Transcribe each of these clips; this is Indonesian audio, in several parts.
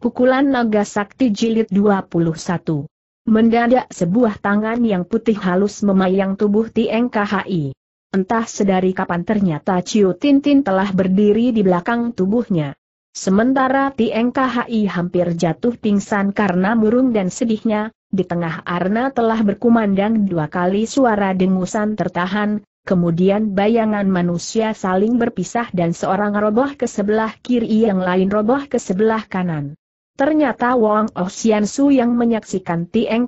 Pukulan Naga Sakti Jilid 21. Mendadak sebuah tangan yang putih halus memayang tubuh Tieng KHI. Entah sedari kapan ternyata Ciu Tintin telah berdiri di belakang tubuhnya. Sementara Tieng hampir jatuh pingsan karena murung dan sedihnya, di tengah arna telah berkumandang dua kali suara dengusan tertahan, Kemudian bayangan manusia saling berpisah dan seorang roboh ke sebelah kiri yang lain roboh ke sebelah kanan. Ternyata Wang Su yang menyaksikan Tieng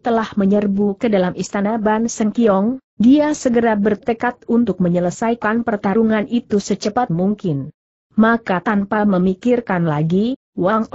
telah menyerbu ke dalam istana Ban Sengkiong, dia segera bertekad untuk menyelesaikan pertarungan itu secepat mungkin. Maka tanpa memikirkan lagi, Wang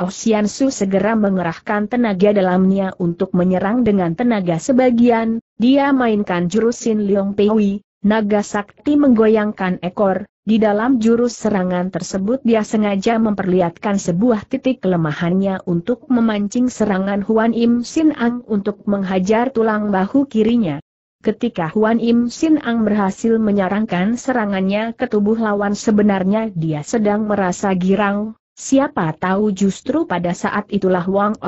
Su segera mengerahkan tenaga dalamnya untuk menyerang dengan tenaga sebagian, dia mainkan jurusin Liong Hui, naga sakti menggoyangkan ekor, di dalam jurus serangan tersebut dia sengaja memperlihatkan sebuah titik kelemahannya untuk memancing serangan Huan Im Sin Ang untuk menghajar tulang bahu kirinya. Ketika Huan Im Sin Ang berhasil menyarangkan serangannya ke tubuh lawan sebenarnya dia sedang merasa girang, Siapa tahu justru pada saat itulah Wang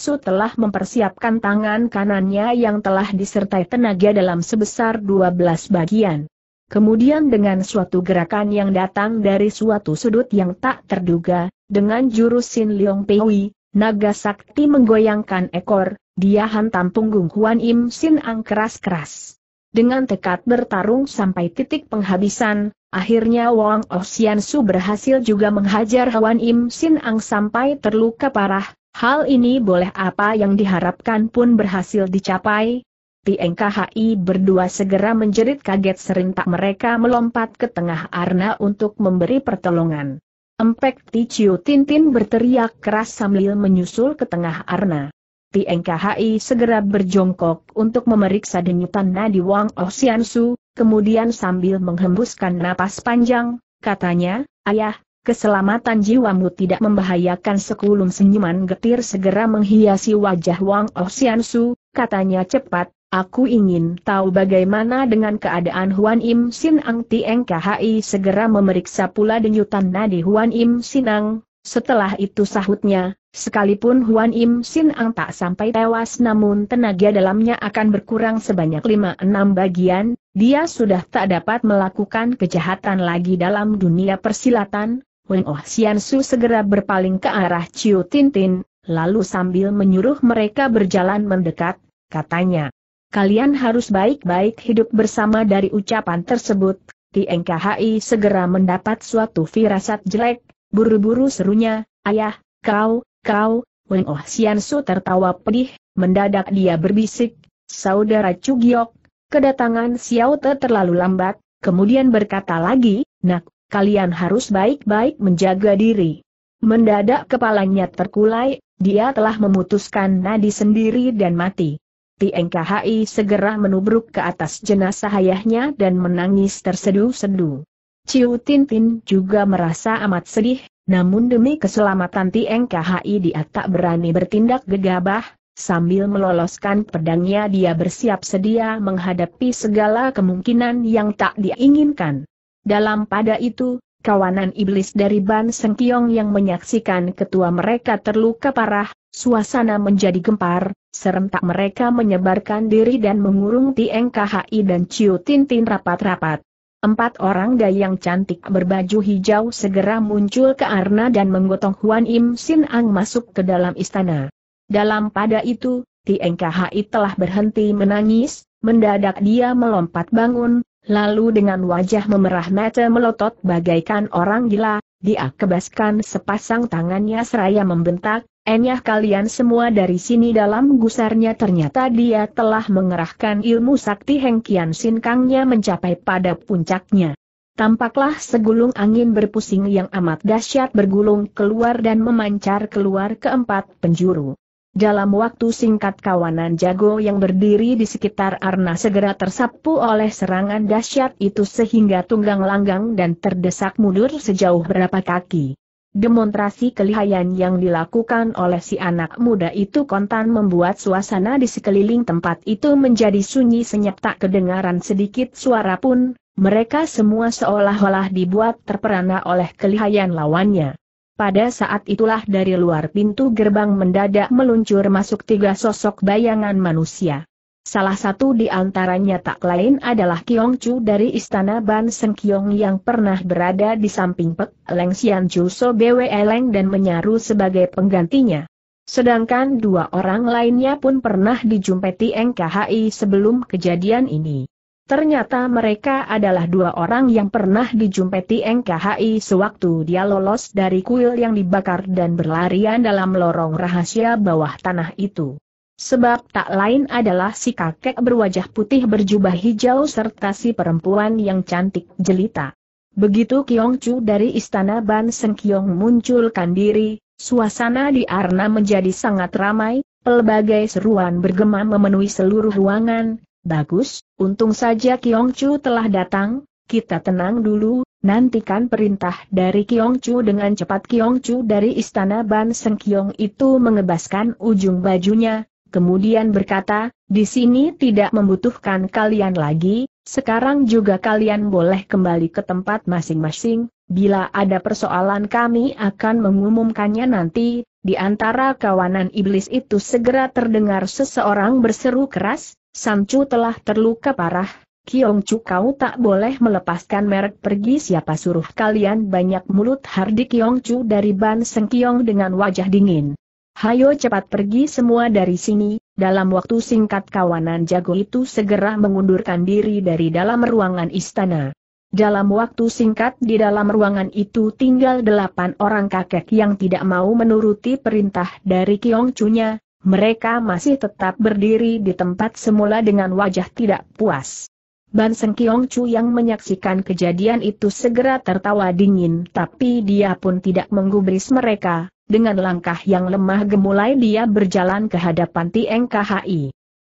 Su telah mempersiapkan tangan kanannya yang telah disertai tenaga dalam sebesar 12 bagian. Kemudian dengan suatu gerakan yang datang dari suatu sudut yang tak terduga, dengan jurus Sin Leong Pei, naga sakti menggoyangkan ekor, dia hantam punggung Huan Im Sin Ang keras-keras. Dengan tekad bertarung sampai titik penghabisan, akhirnya Wang Ocean Su berhasil juga menghajar Huan Im Sin Ang sampai terluka parah, hal ini boleh apa yang diharapkan pun berhasil dicapai, Tieng berdua segera menjerit kaget serentak mereka melompat ke tengah arna untuk memberi pertolongan. Empek Ticiu Tintin berteriak keras sambil menyusul ke tengah arna. Tieng segera berjongkok untuk memeriksa denyutan nadi Wang Osiansu, oh kemudian sambil menghembuskan napas panjang, katanya, Ayah, keselamatan jiwamu tidak membahayakan sekulum senyuman getir segera menghiasi wajah Wang Osiansu, oh katanya cepat, Aku ingin tahu bagaimana dengan keadaan Huan Im Sin Ang Tieng KHI segera memeriksa pula denyutan nadi Huan Im Sinang. Setelah itu sahutnya, sekalipun Huan Im Sin Ang tak sampai tewas namun tenaga dalamnya akan berkurang sebanyak 5-6 bagian, dia sudah tak dapat melakukan kejahatan lagi dalam dunia persilatan. Wen Oh Sian Su segera berpaling ke arah Ciu Tintin, lalu sambil menyuruh mereka berjalan mendekat, katanya kalian harus baik-baik hidup bersama dari ucapan tersebut, TNKHI segera mendapat suatu firasat jelek, buru-buru serunya, ayah, kau, kau, Weng Oh Sian Su tertawa pedih, mendadak dia berbisik, saudara Cugiok, kedatangan Xiao Te terlalu lambat, kemudian berkata lagi, nak, kalian harus baik-baik menjaga diri. Mendadak kepalanya terkulai, dia telah memutuskan nadi sendiri dan mati. Tieng segera menubruk ke atas jenazah ayahnya dan menangis tersedu-sedu. Ciu Tintin juga merasa amat sedih, namun demi keselamatan Tieng dia tak berani bertindak gegabah, sambil meloloskan pedangnya dia bersiap sedia menghadapi segala kemungkinan yang tak diinginkan. Dalam pada itu, kawanan iblis dari Ban Sengkiong yang menyaksikan ketua mereka terluka parah, suasana menjadi gempar, Serentak mereka menyebarkan diri dan mengurung Tieng KHI dan Ciu Tintin rapat-rapat. Empat orang dayang cantik berbaju hijau segera muncul ke Arna dan menggotong Huan Im Sin Ang masuk ke dalam istana. Dalam pada itu, Tieng KHI telah berhenti menangis, mendadak dia melompat bangun, lalu dengan wajah memerah mata melotot bagaikan orang gila, dia kebaskan sepasang tangannya seraya membentak, Enyah kalian semua dari sini dalam gusarnya ternyata dia telah mengerahkan ilmu sakti Hengkian Sinkangnya mencapai pada puncaknya. Tampaklah segulung angin berpusing yang amat dahsyat bergulung keluar dan memancar keluar ke empat penjuru. Dalam waktu singkat kawanan jago yang berdiri di sekitar Arna segera tersapu oleh serangan dahsyat itu sehingga tunggang langgang dan terdesak mundur sejauh berapa kaki. Demonstrasi kelihayan yang dilakukan oleh si anak muda itu kontan membuat suasana di sekeliling tempat itu menjadi sunyi senyap tak kedengaran sedikit suara pun, mereka semua seolah-olah dibuat terperana oleh kelihayan lawannya. Pada saat itulah dari luar pintu gerbang mendadak meluncur masuk tiga sosok bayangan manusia. Salah satu di antaranya tak lain adalah Kiong Chu dari Istana Ban Seng Kiong yang pernah berada di samping Pek Leng Sian Chu So Bwe Leng dan menyaru sebagai penggantinya. Sedangkan dua orang lainnya pun pernah dijumpeti NKHI sebelum kejadian ini. Ternyata mereka adalah dua orang yang pernah dijumpeti NKHI sewaktu dia lolos dari kuil yang dibakar dan berlarian dalam lorong rahasia bawah tanah itu. Sebab tak lain adalah si kakek berwajah putih berjubah hijau serta si perempuan yang cantik jelita. Begitu Kiong Chu dari istana Ban Seng Kiong munculkan diri, suasana di Arna menjadi sangat ramai, pelbagai seruan bergema memenuhi seluruh ruangan, Bagus, untung saja Kiong Chu telah datang, kita tenang dulu, nantikan perintah dari Kiong Chu dengan cepat Kiong Chu dari istana Ban Seng Kiong itu mengebaskan ujung bajunya, kemudian berkata, di sini tidak membutuhkan kalian lagi, sekarang juga kalian boleh kembali ke tempat masing-masing, bila ada persoalan kami akan mengumumkannya nanti, di antara kawanan iblis itu segera terdengar seseorang berseru keras, Samcu telah terluka parah, Kiong Chu kau tak boleh melepaskan merek pergi siapa suruh kalian banyak mulut Hardik Kiong Chu dari Ban Seng Kiong dengan wajah dingin. Hayo cepat pergi semua dari sini, dalam waktu singkat kawanan jago itu segera mengundurkan diri dari dalam ruangan istana. Dalam waktu singkat di dalam ruangan itu tinggal delapan orang kakek yang tidak mau menuruti perintah dari Kiong Chunya, mereka masih tetap berdiri di tempat semula dengan wajah tidak puas. Ban Seng Kiong Chu yang menyaksikan kejadian itu segera tertawa dingin tapi dia pun tidak menggubris mereka, dengan langkah yang lemah gemulai dia berjalan ke hadapan Tieng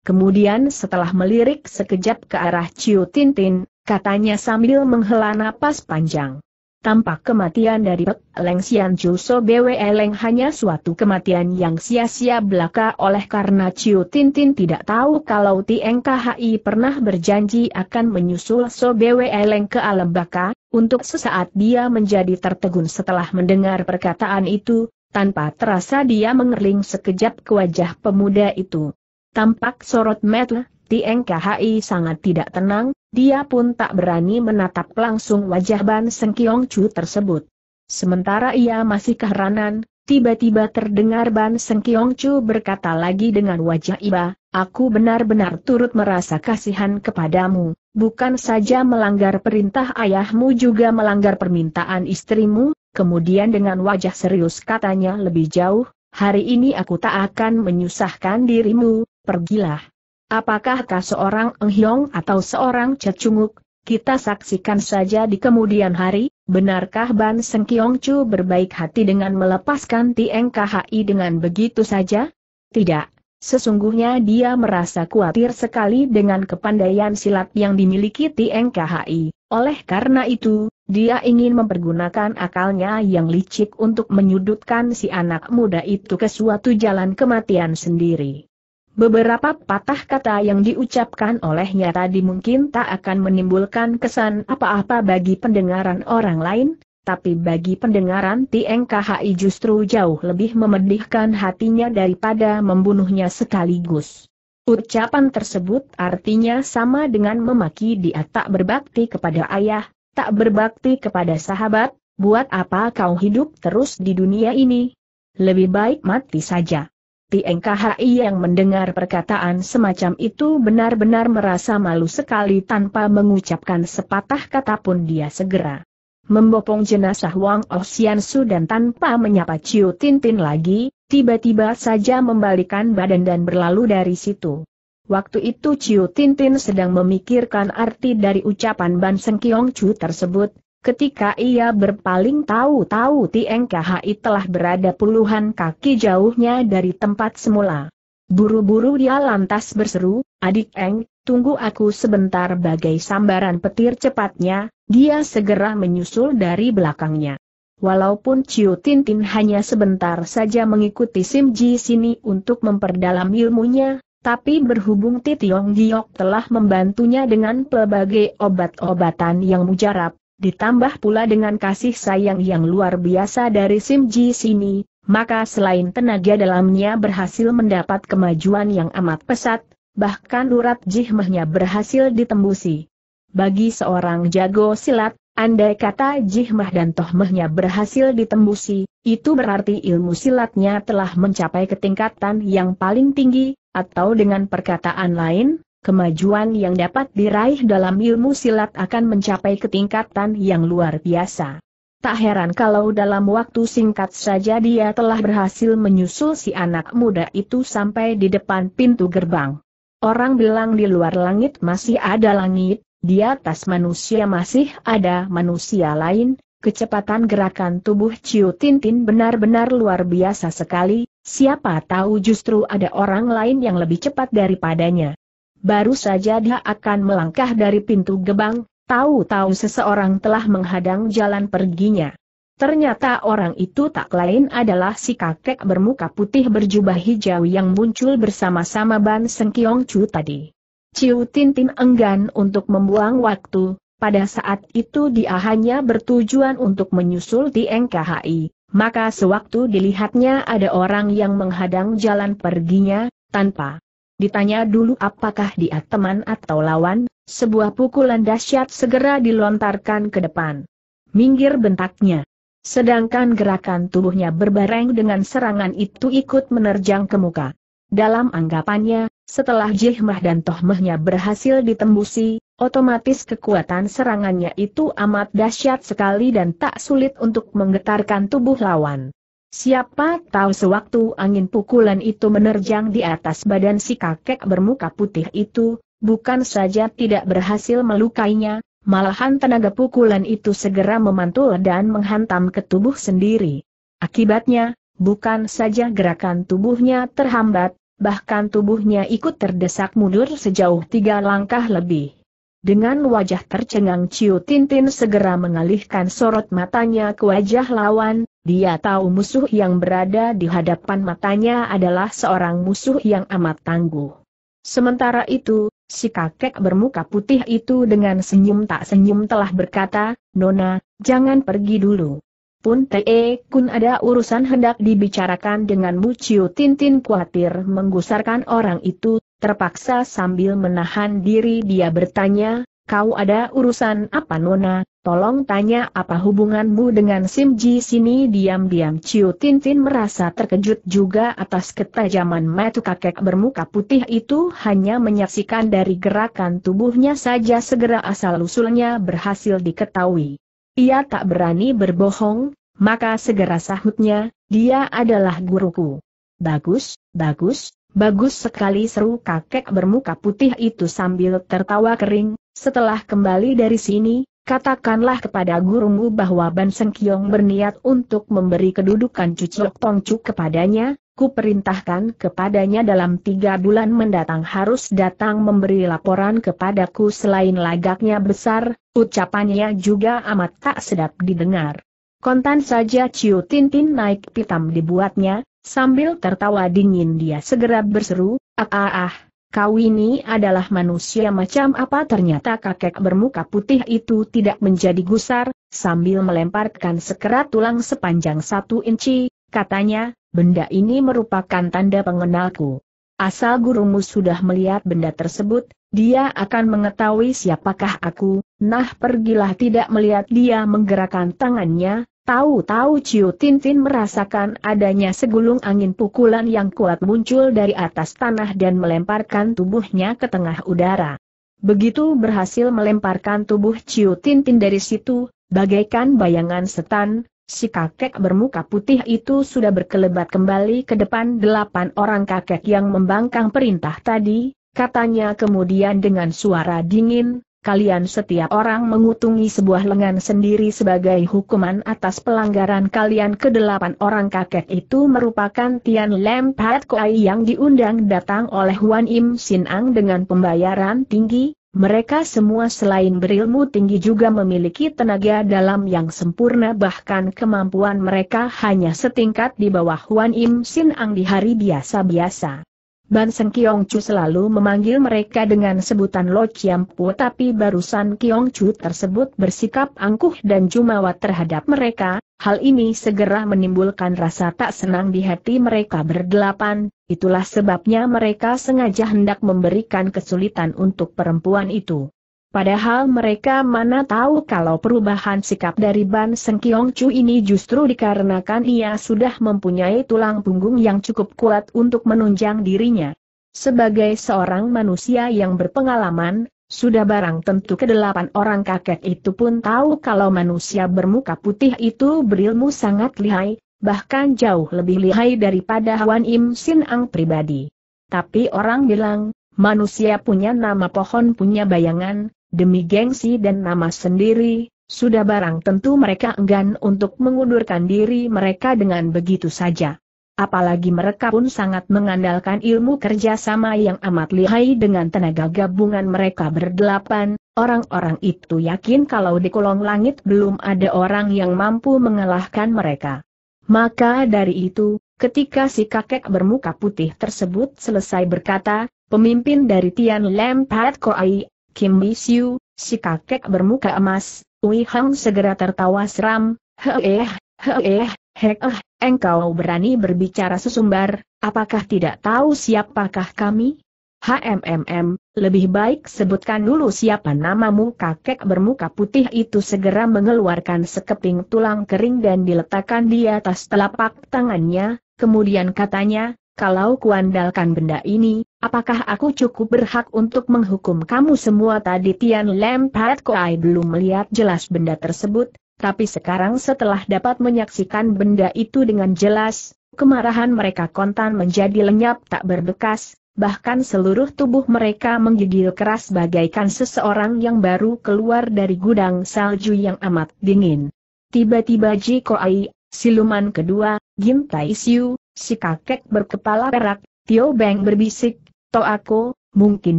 Kemudian setelah melirik sekejap ke arah Ciu Tintin, katanya sambil menghela napas panjang. Tampak kematian dari Pek Leng Xian Juso Bwe Leng hanya suatu kematian yang sia-sia belaka oleh karena Ciu Tintin tidak tahu kalau Tieng pernah berjanji akan menyusul So Bwe Leng ke alam baka, untuk sesaat dia menjadi tertegun setelah mendengar perkataan itu, tanpa terasa dia mengerling sekejap ke wajah pemuda itu. Tampak sorot mata TNKHI sangat tidak tenang, dia pun tak berani menatap langsung wajah Ban Kiong Chu tersebut. Sementara ia masih keheranan, tiba-tiba terdengar Ban Kiong Chu berkata lagi dengan wajah iba, Aku benar-benar turut merasa kasihan kepadamu, bukan saja melanggar perintah ayahmu juga melanggar permintaan istrimu, kemudian dengan wajah serius katanya lebih jauh, hari ini aku tak akan menyusahkan dirimu, pergilah. Apakahkah seorang Enghyong atau seorang Cecunguk, kita saksikan saja di kemudian hari, benarkah Ban Seng Kiong Chu berbaik hati dengan melepaskan Tieng KHI dengan begitu saja? Tidak. Sesungguhnya dia merasa khawatir sekali dengan kepandaian silat yang dimiliki Tieng KHI. Oleh karena itu, dia ingin mempergunakan akalnya yang licik untuk menyudutkan si anak muda itu ke suatu jalan kematian sendiri. Beberapa patah kata yang diucapkan olehnya tadi mungkin tak akan menimbulkan kesan apa-apa bagi pendengaran orang lain, tapi bagi pendengaran TNKHI justru jauh lebih memedihkan hatinya daripada membunuhnya sekaligus. Ucapan tersebut artinya sama dengan memaki dia tak berbakti kepada ayah, tak berbakti kepada sahabat, buat apa kau hidup terus di dunia ini? Lebih baik mati saja. Tieng yang mendengar perkataan semacam itu benar-benar merasa malu sekali tanpa mengucapkan sepatah kata pun dia segera membopong jenazah Wang Osiansu dan tanpa menyapa Ciu Tintin lagi, tiba-tiba saja membalikan badan dan berlalu dari situ. Waktu itu Ciu Tintin sedang memikirkan arti dari ucapan Ban Seng Kiong Chu tersebut, ketika ia berpaling tahu-tahu Tieng telah berada puluhan kaki jauhnya dari tempat semula. Buru-buru dia lantas berseru, adik Eng, tunggu aku sebentar bagai sambaran petir cepatnya, dia segera menyusul dari belakangnya. Walaupun Ciu Tintin hanya sebentar saja mengikuti Sim Ji sini untuk memperdalam ilmunya, tapi berhubung Titiong Giok telah membantunya dengan pelbagai obat-obatan yang mujarab, ditambah pula dengan kasih sayang yang luar biasa dari Sim Ji sini, maka selain tenaga dalamnya berhasil mendapat kemajuan yang amat pesat, bahkan urat jihmahnya berhasil ditembusi. Bagi seorang jago silat, andai kata jihmah dan tohmahnya berhasil ditembusi, itu berarti ilmu silatnya telah mencapai ketingkatan yang paling tinggi, atau dengan perkataan lain, kemajuan yang dapat diraih dalam ilmu silat akan mencapai ketingkatan yang luar biasa. Tak heran kalau dalam waktu singkat saja dia telah berhasil menyusul si anak muda itu sampai di depan pintu gerbang. Orang bilang di luar langit masih ada langit, di atas manusia masih ada manusia lain, Kecepatan gerakan tubuh Ciu Tintin benar-benar luar biasa sekali, siapa tahu justru ada orang lain yang lebih cepat daripadanya. Baru saja dia akan melangkah dari pintu gebang, tahu-tahu seseorang telah menghadang jalan perginya. Ternyata orang itu tak lain adalah si kakek bermuka putih berjubah hijau yang muncul bersama-sama Ban Sengkiong Chu tadi. Ciu Tintin enggan untuk membuang waktu, pada saat itu dia hanya bertujuan untuk menyusul Tieng KHI. Maka sewaktu dilihatnya ada orang yang menghadang jalan perginya, tanpa ditanya dulu apakah dia teman atau lawan, sebuah pukulan dahsyat segera dilontarkan ke depan. Minggir bentaknya. Sedangkan gerakan tubuhnya berbareng dengan serangan itu ikut menerjang ke muka. Dalam anggapannya, setelah Jihmah dan Tohmahnya berhasil ditembusi, Otomatis kekuatan serangannya itu amat dahsyat sekali dan tak sulit untuk menggetarkan tubuh lawan. Siapa tahu sewaktu angin pukulan itu menerjang di atas badan si kakek bermuka putih itu, bukan saja tidak berhasil melukainya, malahan tenaga pukulan itu segera memantul dan menghantam ke tubuh sendiri. Akibatnya, bukan saja gerakan tubuhnya terhambat, bahkan tubuhnya ikut terdesak mundur sejauh tiga langkah lebih. Dengan wajah tercengang Ciu Tintin segera mengalihkan sorot matanya ke wajah lawan, dia tahu musuh yang berada di hadapan matanya adalah seorang musuh yang amat tangguh. Sementara itu, si kakek bermuka putih itu dengan senyum tak senyum telah berkata, Nona, jangan pergi dulu. Pun Te Kun ada urusan hendak dibicarakan denganmu Ciu Tintin khawatir menggusarkan orang itu, Terpaksa sambil menahan diri dia bertanya, kau ada urusan apa Nona, tolong tanya apa hubunganmu dengan Sim Ji sini diam-diam Ciu Tintin merasa terkejut juga atas ketajaman metu kakek bermuka putih itu hanya menyaksikan dari gerakan tubuhnya saja segera asal-usulnya berhasil diketahui. Ia tak berani berbohong, maka segera sahutnya, dia adalah guruku. Bagus, bagus, Bagus sekali seru kakek bermuka putih itu sambil tertawa kering, setelah kembali dari sini, katakanlah kepada gurumu bahwa Ban Sengkiong berniat untuk memberi kedudukan Cuciok Tongcu kepadanya, ku perintahkan kepadanya dalam tiga bulan mendatang harus datang memberi laporan kepadaku selain lagaknya besar, ucapannya juga amat tak sedap didengar. Kontan saja Ciu Tintin naik pitam dibuatnya, Sambil tertawa dingin dia segera berseru, ah ah ah, kau ini adalah manusia macam apa ternyata kakek bermuka putih itu tidak menjadi gusar, sambil melemparkan sekerat tulang sepanjang satu inci, katanya, benda ini merupakan tanda pengenalku. Asal gurumu sudah melihat benda tersebut, dia akan mengetahui siapakah aku, nah pergilah tidak melihat dia menggerakkan tangannya, Tahu-tahu Ciu Tintin merasakan adanya segulung angin pukulan yang kuat muncul dari atas tanah dan melemparkan tubuhnya ke tengah udara. Begitu berhasil melemparkan tubuh Ciu Tintin dari situ, bagaikan bayangan setan, si kakek bermuka putih itu sudah berkelebat kembali ke depan delapan orang kakek yang membangkang perintah tadi, katanya kemudian dengan suara dingin, kalian setiap orang mengutungi sebuah lengan sendiri sebagai hukuman atas pelanggaran kalian kedelapan orang kakek itu merupakan Tian Lem Pat Kuai yang diundang datang oleh Wan Im Sin Ang dengan pembayaran tinggi, mereka semua selain berilmu tinggi juga memiliki tenaga dalam yang sempurna bahkan kemampuan mereka hanya setingkat di bawah Huan Im Sin Ang di hari biasa-biasa. Ban Seng Kiong Chu selalu memanggil mereka dengan sebutan Lo Chiam Pu tapi barusan Kiong Chu tersebut bersikap angkuh dan jumawa terhadap mereka, hal ini segera menimbulkan rasa tak senang di hati mereka berdelapan, itulah sebabnya mereka sengaja hendak memberikan kesulitan untuk perempuan itu. Padahal mereka mana tahu kalau perubahan sikap dari Ban Seng Kiong Chu ini justru dikarenakan ia sudah mempunyai tulang punggung yang cukup kuat untuk menunjang dirinya. Sebagai seorang manusia yang berpengalaman, sudah barang tentu kedelapan orang kakek itu pun tahu kalau manusia bermuka putih itu berilmu sangat lihai, bahkan jauh lebih lihai daripada Hwan Im Sin Ang pribadi. Tapi orang bilang, manusia punya nama pohon punya bayangan, Demi gengsi dan nama sendiri, sudah barang tentu mereka enggan untuk mengundurkan diri mereka dengan begitu saja. Apalagi mereka pun sangat mengandalkan ilmu kerjasama yang amat lihai dengan tenaga gabungan mereka berdelapan, orang-orang itu yakin kalau di kolong langit belum ada orang yang mampu mengalahkan mereka. Maka dari itu, ketika si kakek bermuka putih tersebut selesai berkata, pemimpin dari Tian Lam Pat Koai Kim Siu, si kakek bermuka emas, Wei Hang segera tertawa seram, heeh, heeh, heeh. engkau berani berbicara sesumbar, apakah tidak tahu siapakah kami? HMMM, lebih baik sebutkan dulu siapa namamu kakek bermuka putih itu segera mengeluarkan sekeping tulang kering dan diletakkan di atas telapak tangannya, kemudian katanya, kalau kuandalkan benda ini, apakah aku cukup berhak untuk menghukum kamu semua tadi Tian Lam Pat Koai belum melihat jelas benda tersebut, tapi sekarang setelah dapat menyaksikan benda itu dengan jelas, kemarahan mereka kontan menjadi lenyap tak berbekas, bahkan seluruh tubuh mereka menggigil keras bagaikan seseorang yang baru keluar dari gudang salju yang amat dingin. Tiba-tiba Ji Koai, siluman kedua, Gim Tai Siu, Si kakek berkepala perak, Tio Beng berbisik, Toh aku, mungkin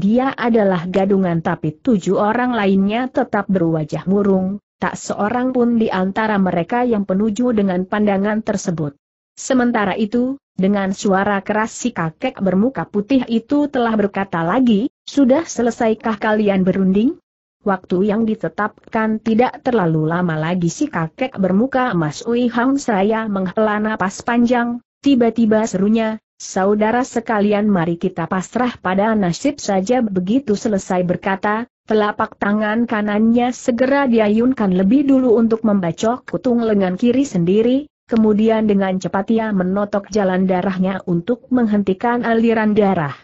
dia adalah gadungan tapi tujuh orang lainnya tetap berwajah murung, tak seorang pun di antara mereka yang penuju dengan pandangan tersebut. Sementara itu, dengan suara keras si kakek bermuka putih itu telah berkata lagi, sudah selesaikah kalian berunding? Waktu yang ditetapkan tidak terlalu lama lagi si kakek bermuka emas Ui Hang Seraya menghela napas panjang, Tiba-tiba serunya, saudara sekalian mari kita pasrah pada nasib saja begitu selesai berkata, telapak tangan kanannya segera diayunkan lebih dulu untuk membacok kutung lengan kiri sendiri, kemudian dengan cepat ia menotok jalan darahnya untuk menghentikan aliran darah.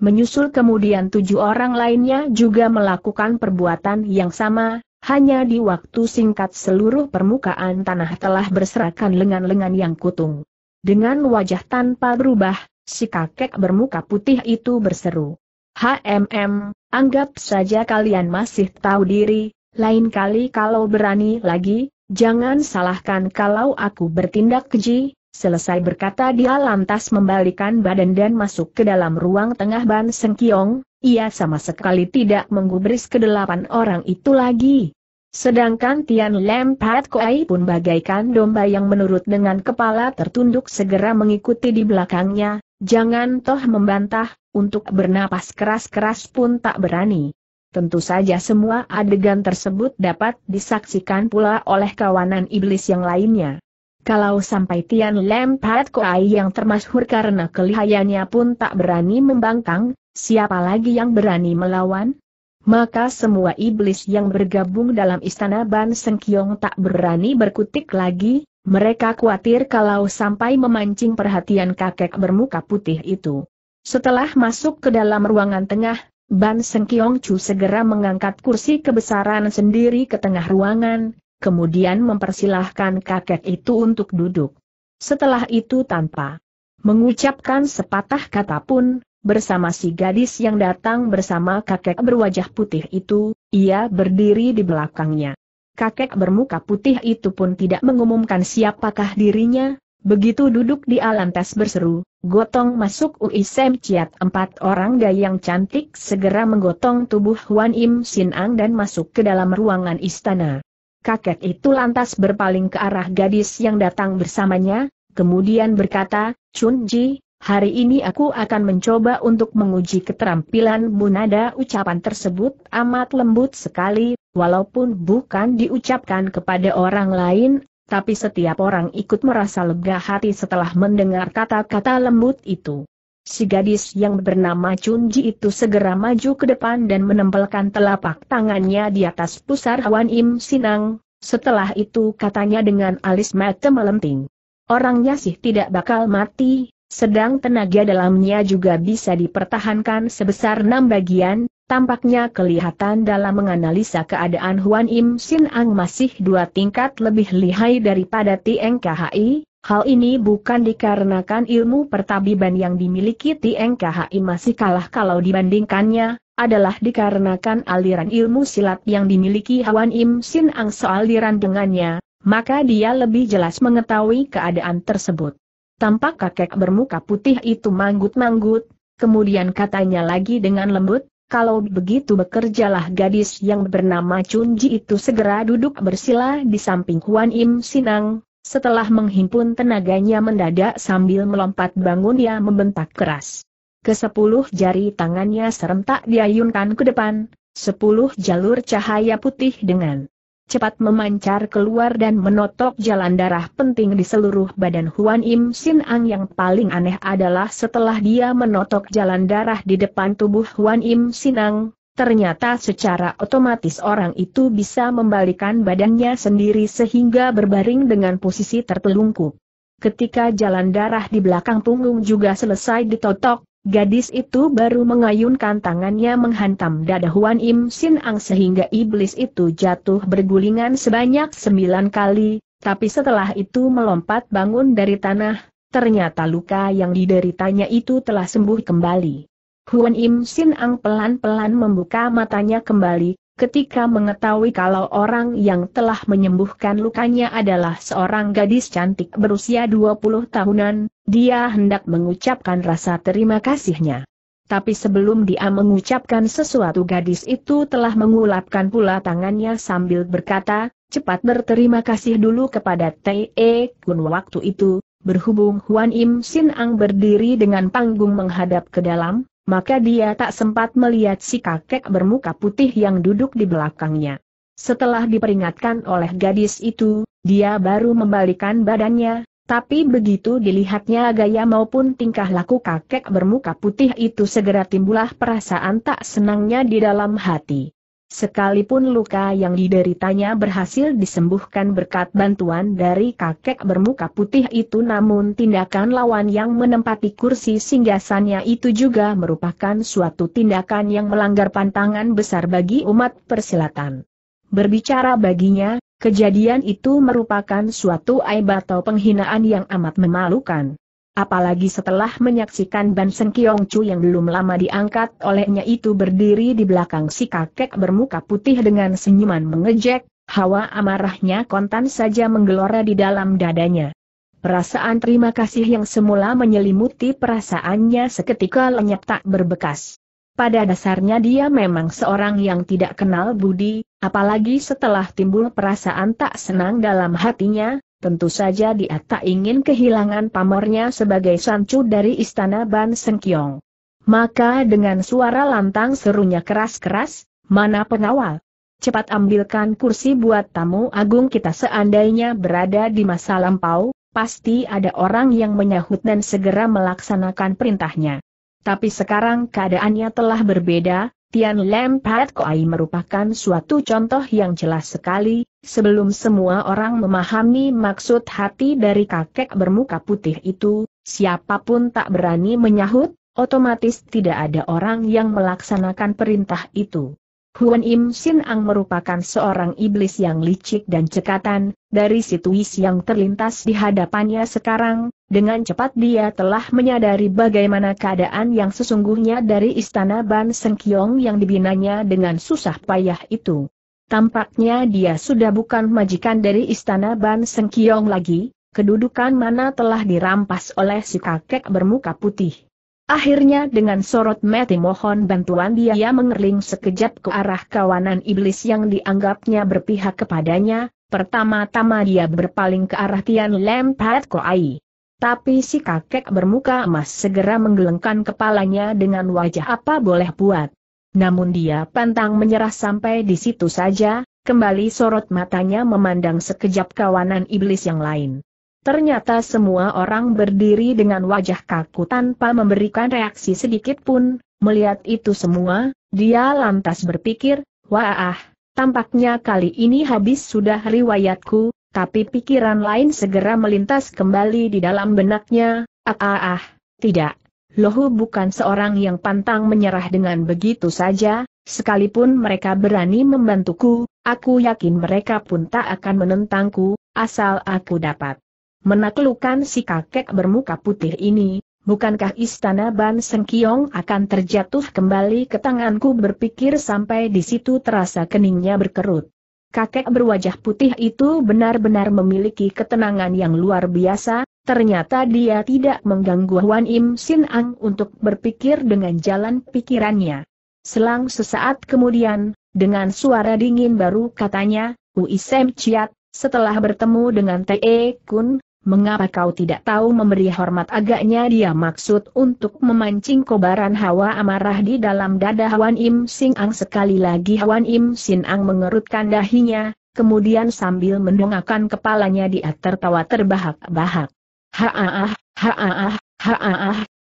Menyusul kemudian tujuh orang lainnya juga melakukan perbuatan yang sama, hanya di waktu singkat seluruh permukaan tanah telah berserakan lengan-lengan yang kutung. Dengan wajah tanpa berubah, si kakek bermuka putih itu berseru. HMM, anggap saja kalian masih tahu diri, lain kali kalau berani lagi, jangan salahkan kalau aku bertindak keji, selesai berkata dia lantas membalikan badan dan masuk ke dalam ruang tengah Ban Sengkiong, ia sama sekali tidak menggubris kedelapan orang itu lagi. Sedangkan Tian Lem Pat Koai pun bagaikan domba yang menurut dengan kepala tertunduk segera mengikuti di belakangnya, jangan toh membantah, untuk bernapas keras-keras pun tak berani. Tentu saja semua adegan tersebut dapat disaksikan pula oleh kawanan iblis yang lainnya. Kalau sampai Tian Lem Pat Koai yang termasyhur karena kelihayannya pun tak berani membangkang, siapa lagi yang berani melawan? maka semua iblis yang bergabung dalam istana Ban Sengkiong tak berani berkutik lagi, mereka khawatir kalau sampai memancing perhatian kakek bermuka putih itu. Setelah masuk ke dalam ruangan tengah, Ban Sengkiong Chu segera mengangkat kursi kebesaran sendiri ke tengah ruangan, kemudian mempersilahkan kakek itu untuk duduk. Setelah itu tanpa mengucapkan sepatah kata pun, bersama si gadis yang datang bersama kakek berwajah putih itu, ia berdiri di belakangnya. Kakek bermuka putih itu pun tidak mengumumkan siapakah dirinya, begitu duduk di alantas berseru, gotong masuk Ui Sem Ciat empat orang yang cantik segera menggotong tubuh Huan Im Sin Ang dan masuk ke dalam ruangan istana. Kakek itu lantas berpaling ke arah gadis yang datang bersamanya, kemudian berkata, Chun Ji, Hari ini aku akan mencoba untuk menguji keterampilan Munada. ucapan tersebut amat lembut sekali, walaupun bukan diucapkan kepada orang lain, tapi setiap orang ikut merasa lega hati setelah mendengar kata-kata lembut itu. Si gadis yang bernama Chunji itu segera maju ke depan dan menempelkan telapak tangannya di atas pusar Wan Im Sinang, setelah itu katanya dengan alis mata melenting. Orangnya sih tidak bakal mati, sedang tenaga dalamnya juga bisa dipertahankan sebesar enam bagian, tampaknya kelihatan dalam menganalisa keadaan Huan Im Sin Ang masih dua tingkat lebih lihai daripada Tieng KHI, hal ini bukan dikarenakan ilmu pertabiban yang dimiliki Tieng KHI masih kalah kalau dibandingkannya, adalah dikarenakan aliran ilmu silat yang dimiliki Huan Im Sin Ang sealiran dengannya, maka dia lebih jelas mengetahui keadaan tersebut. Tampak kakek bermuka putih itu manggut-manggut, kemudian katanya lagi dengan lembut, kalau begitu bekerjalah gadis yang bernama Chunji itu segera duduk bersila di samping Kuan Im Sinang. Setelah menghimpun tenaganya mendadak sambil melompat bangun ia membentak keras. Kesepuluh jari tangannya serentak diayunkan ke depan, sepuluh jalur cahaya putih dengan cepat memancar keluar dan menotok jalan darah penting di seluruh badan Huan Im Sin Ang yang paling aneh adalah setelah dia menotok jalan darah di depan tubuh Huan Im Sin Ang, ternyata secara otomatis orang itu bisa membalikan badannya sendiri sehingga berbaring dengan posisi tertelungkup. Ketika jalan darah di belakang punggung juga selesai ditotok, Gadis itu baru mengayunkan tangannya menghantam dada Huan Im Sin Ang sehingga iblis itu jatuh bergulingan sebanyak sembilan kali, tapi setelah itu melompat bangun dari tanah, ternyata luka yang dideritanya itu telah sembuh kembali. Huan Im Sin Ang pelan-pelan membuka matanya kembali, ketika mengetahui kalau orang yang telah menyembuhkan lukanya adalah seorang gadis cantik berusia 20 tahunan, dia hendak mengucapkan rasa terima kasihnya. Tapi sebelum dia mengucapkan sesuatu gadis itu telah mengulapkan pula tangannya sambil berkata, cepat berterima kasih dulu kepada T.E. E Kun waktu itu, berhubung Huan Im Sin Ang berdiri dengan panggung menghadap ke dalam, maka dia tak sempat melihat si kakek bermuka putih yang duduk di belakangnya. Setelah diperingatkan oleh gadis itu, dia baru membalikan badannya, tapi begitu dilihatnya gaya maupun tingkah laku kakek bermuka putih itu segera timbullah perasaan tak senangnya di dalam hati. Sekalipun luka yang dideritanya berhasil disembuhkan berkat bantuan dari kakek bermuka putih itu namun tindakan lawan yang menempati kursi singgasannya itu juga merupakan suatu tindakan yang melanggar pantangan besar bagi umat persilatan. Berbicara baginya, kejadian itu merupakan suatu aib atau penghinaan yang amat memalukan apalagi setelah menyaksikan Ban Seng Kiong Chu yang belum lama diangkat olehnya itu berdiri di belakang si kakek bermuka putih dengan senyuman mengejek, hawa amarahnya kontan saja menggelora di dalam dadanya. Perasaan terima kasih yang semula menyelimuti perasaannya seketika lenyap tak berbekas. Pada dasarnya dia memang seorang yang tidak kenal budi, apalagi setelah timbul perasaan tak senang dalam hatinya, Tentu saja dia tak ingin kehilangan pamornya sebagai sancu dari istana Ban Sengkiong. Maka dengan suara lantang serunya keras-keras, mana pengawal? Cepat ambilkan kursi buat tamu agung kita seandainya berada di masa lampau, pasti ada orang yang menyahut dan segera melaksanakan perintahnya. Tapi sekarang keadaannya telah berbeda, Tian Lam Pat Koi merupakan suatu contoh yang jelas sekali, sebelum semua orang memahami maksud hati dari kakek bermuka putih itu, siapapun tak berani menyahut, otomatis tidak ada orang yang melaksanakan perintah itu. Huan Im Sin Ang merupakan seorang iblis yang licik dan cekatan, dari situasi yang terlintas di hadapannya sekarang, dengan cepat dia telah menyadari bagaimana keadaan yang sesungguhnya dari istana Ban Kiong yang dibinanya dengan susah payah itu. Tampaknya dia sudah bukan majikan dari istana Ban Kiong lagi, kedudukan mana telah dirampas oleh si kakek bermuka putih. Akhirnya dengan sorot mati mohon bantuan dia mengerling sekejap ke arah kawanan iblis yang dianggapnya berpihak kepadanya, pertama-tama dia berpaling ke arah Tian Lem Pat Koai. Tapi si kakek bermuka emas segera menggelengkan kepalanya dengan wajah apa boleh buat. Namun dia pantang menyerah sampai di situ saja, kembali sorot matanya memandang sekejap kawanan iblis yang lain. Ternyata semua orang berdiri dengan wajah kaku tanpa memberikan reaksi sedikit pun. Melihat itu semua, dia lantas berpikir, wah, tampaknya kali ini habis sudah riwayatku, tapi pikiran lain segera melintas kembali di dalam benaknya, ah, ah, ah tidak. Lohu bukan seorang yang pantang menyerah dengan begitu saja, sekalipun mereka berani membantuku, aku yakin mereka pun tak akan menentangku, asal aku dapat menaklukkan si kakek bermuka putih ini, bukankah istana Ban Sengkiong akan terjatuh kembali ke tanganku berpikir sampai di situ terasa keningnya berkerut. Kakek berwajah putih itu benar-benar memiliki ketenangan yang luar biasa, ternyata dia tidak mengganggu Wan Im Sin Ang untuk berpikir dengan jalan pikirannya. Selang sesaat kemudian, dengan suara dingin baru katanya, Uisem Ciat, setelah bertemu dengan Te e Kun, mengapa kau tidak tahu memberi hormat agaknya dia maksud untuk memancing kobaran hawa amarah di dalam dada Hwan Im Sing Ang sekali lagi Hwan Im Sin Ang mengerutkan dahinya, kemudian sambil mendongakkan kepalanya dia tertawa terbahak-bahak.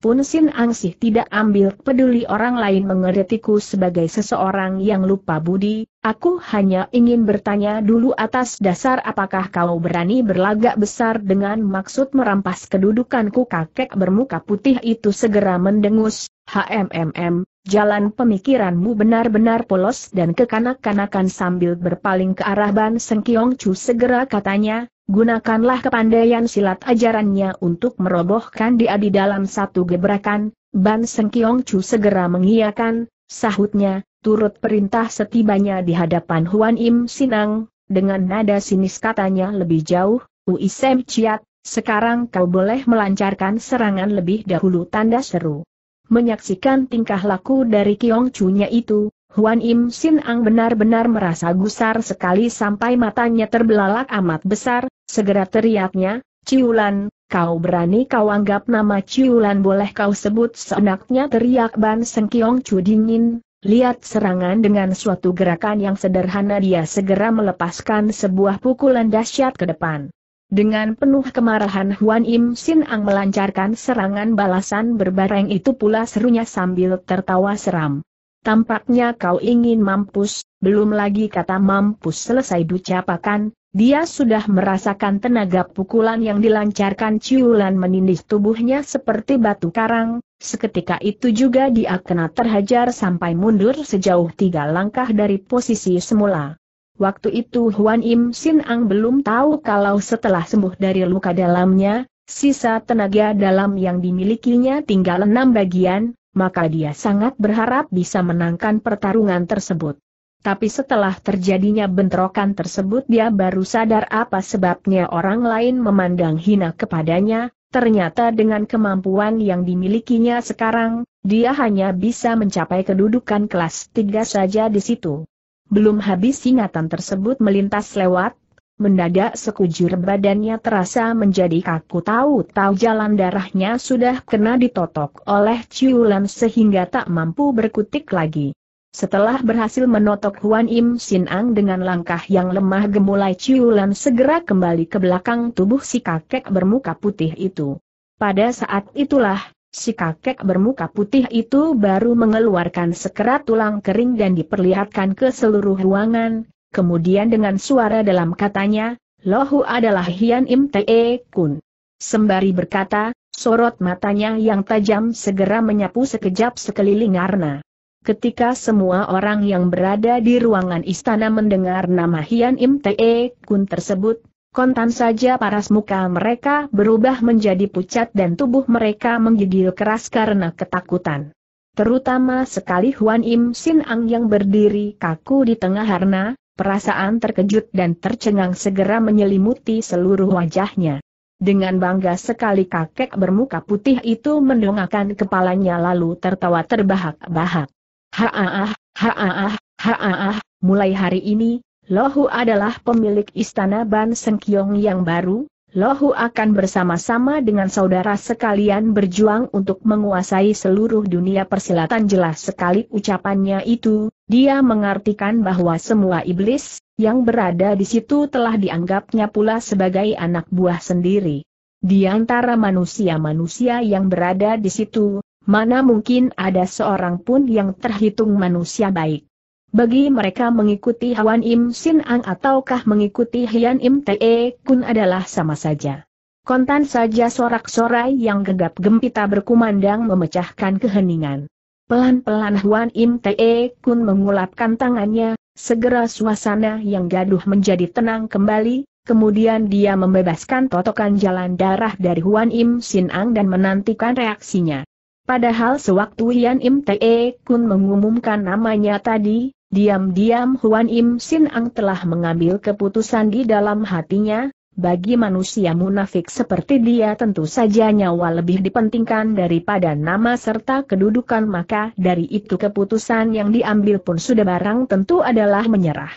Pun Sin Angsih tidak ambil peduli orang lain mengeritiku sebagai seseorang yang lupa budi, aku hanya ingin bertanya dulu atas dasar apakah kau berani berlagak besar dengan maksud merampas kedudukanku kakek bermuka putih itu segera mendengus, HMMM, Jalan pemikiranmu benar-benar polos dan kekanak-kanakan sambil berpaling ke arah Ban Sengkiong Chu segera katanya, Gunakanlah kepandaian silat ajarannya untuk merobohkan dia di dalam satu gebrakan, Ban Kiong Chu segera mengiyakan, sahutnya, turut perintah setibanya di hadapan Huan Im Sinang, dengan nada sinis katanya lebih jauh, Ui Sem Chiat, sekarang kau boleh melancarkan serangan lebih dahulu tanda seru. Menyaksikan tingkah laku dari Kiong Chu-nya itu, Huan Im Sin Ang benar-benar merasa gusar sekali sampai matanya terbelalak amat besar, segera teriaknya, Ciulan, kau berani kau anggap nama Ciulan boleh kau sebut seenaknya teriak Ban Seng Kiong Chu dingin, lihat serangan dengan suatu gerakan yang sederhana dia segera melepaskan sebuah pukulan dahsyat ke depan. Dengan penuh kemarahan Huan Im Sin Ang melancarkan serangan balasan berbareng itu pula serunya sambil tertawa seram. Tampaknya kau ingin mampus, belum lagi kata mampus selesai diucapkan, dia sudah merasakan tenaga pukulan yang dilancarkan ciulan menindih tubuhnya seperti batu karang, seketika itu juga dia kena terhajar sampai mundur sejauh tiga langkah dari posisi semula. Waktu itu Huan Im Sin Ang belum tahu kalau setelah sembuh dari luka dalamnya, sisa tenaga dalam yang dimilikinya tinggal enam bagian, maka dia sangat berharap bisa menangkan pertarungan tersebut. Tapi setelah terjadinya bentrokan tersebut dia baru sadar apa sebabnya orang lain memandang hina kepadanya, ternyata dengan kemampuan yang dimilikinya sekarang, dia hanya bisa mencapai kedudukan kelas 3 saja di situ. Belum habis ingatan tersebut melintas lewat, Mendadak sekujur badannya terasa menjadi kaku tahu-tahu jalan darahnya sudah kena ditotok oleh ciulan sehingga tak mampu berkutik lagi. Setelah berhasil menotok Huan Im Sin Ang dengan langkah yang lemah gemulai ciulan segera kembali ke belakang tubuh si kakek bermuka putih itu. Pada saat itulah, si kakek bermuka putih itu baru mengeluarkan sekerat tulang kering dan diperlihatkan ke seluruh ruangan, kemudian dengan suara dalam katanya, Lohu adalah Hian Im Te e Kun. Sembari berkata, sorot matanya yang tajam segera menyapu sekejap sekeliling Arna. Ketika semua orang yang berada di ruangan istana mendengar nama Hian Im Te e Kun tersebut, kontan saja paras muka mereka berubah menjadi pucat dan tubuh mereka menggigil keras karena ketakutan terutama sekali Huan Im Sin Ang yang berdiri kaku di tengah Arna, Perasaan terkejut dan tercengang segera menyelimuti seluruh wajahnya. Dengan bangga sekali kakek bermuka putih itu mendongakkan kepalanya lalu tertawa terbahak-bahak. Haaah, haaah, haaah, mulai hari ini, Lohu adalah pemilik istana Ban Sengkiong yang baru, Lohu akan bersama-sama dengan saudara sekalian berjuang untuk menguasai seluruh dunia persilatan jelas sekali ucapannya itu, dia mengartikan bahwa semua iblis, yang berada di situ telah dianggapnya pula sebagai anak buah sendiri. Di antara manusia-manusia yang berada di situ, mana mungkin ada seorang pun yang terhitung manusia baik. Bagi mereka mengikuti Hwan Im Sin Ang ataukah mengikuti Hian Im Te e Kun adalah sama saja. Kontan saja sorak-sorai yang gegap gempita berkumandang memecahkan keheningan. Pelan-pelan Huan Im Te Kun mengulapkan tangannya, segera suasana yang gaduh menjadi tenang kembali, kemudian dia membebaskan totokan jalan darah dari Huan Im Sin Ang dan menantikan reaksinya. Padahal sewaktu Huan Im Te Kun mengumumkan namanya tadi, diam-diam Huan Im Sin Ang telah mengambil keputusan di dalam hatinya, bagi manusia munafik seperti dia tentu saja nyawa lebih dipentingkan daripada nama serta kedudukan maka dari itu keputusan yang diambil pun sudah barang tentu adalah menyerah.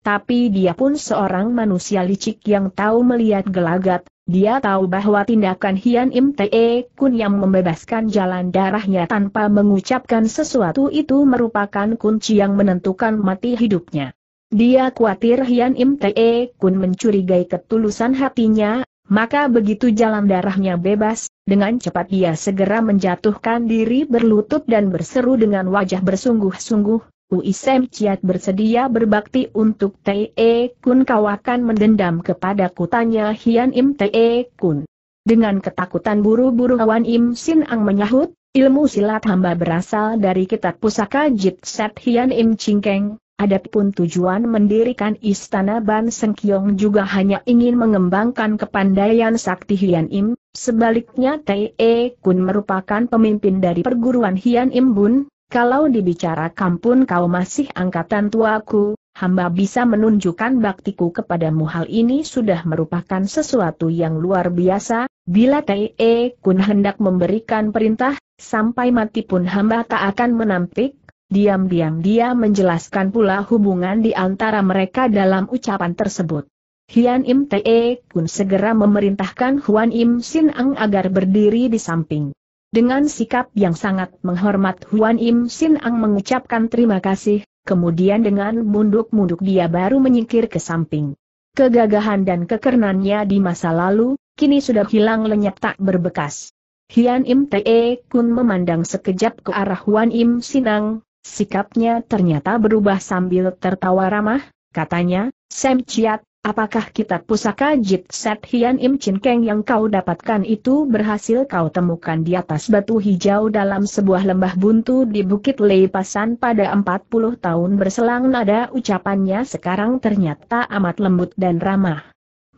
Tapi dia pun seorang manusia licik yang tahu melihat gelagat, dia tahu bahwa tindakan Hian Im Te Kun yang membebaskan jalan darahnya tanpa mengucapkan sesuatu itu merupakan kunci yang menentukan mati hidupnya. Dia khawatir Hian Im Te Kun mencurigai ketulusan hatinya, maka begitu jalan darahnya bebas, dengan cepat dia segera menjatuhkan diri berlutut dan berseru dengan wajah bersungguh-sungguh, Uisem Ciat bersedia berbakti untuk Te Kun kau akan mendendam kepada kutanya Hian Im Te Kun. Dengan ketakutan buru-buru Wan Im Sin Ang menyahut, ilmu silat hamba berasal dari kitab pusaka Jit Set Hian Im Chingkeng, Adapun tujuan mendirikan istana Ban Sengkyong juga hanya ingin mengembangkan kepandaian sakti Hian Im, sebaliknya E Kun merupakan pemimpin dari perguruan Hian Im Bun, kalau dibicarakan pun kau masih angkatan tuaku, hamba bisa menunjukkan baktiku kepadamu hal ini sudah merupakan sesuatu yang luar biasa, bila Tai E Kun hendak memberikan perintah, sampai mati pun hamba tak akan menampik, Diam-diam dia menjelaskan pula hubungan di antara mereka dalam ucapan tersebut. Hian Im Te Kun segera memerintahkan Huan Im Sin Ang agar berdiri di samping. Dengan sikap yang sangat menghormat Huan Im Sin Ang mengucapkan terima kasih, kemudian dengan munduk-munduk dia baru menyingkir ke samping. Kegagahan dan kekernannya di masa lalu, kini sudah hilang lenyap tak berbekas. Hian Im Te Kun memandang sekejap ke arah Huan Im Sinang, Sikapnya ternyata berubah sambil tertawa ramah, katanya, Sam Chiat, apakah kitab pusaka Jit Set Hian Im Chin Keng yang kau dapatkan itu berhasil kau temukan di atas batu hijau dalam sebuah lembah buntu di Bukit Leipasan pada 40 tahun berselang nada ucapannya sekarang ternyata amat lembut dan ramah.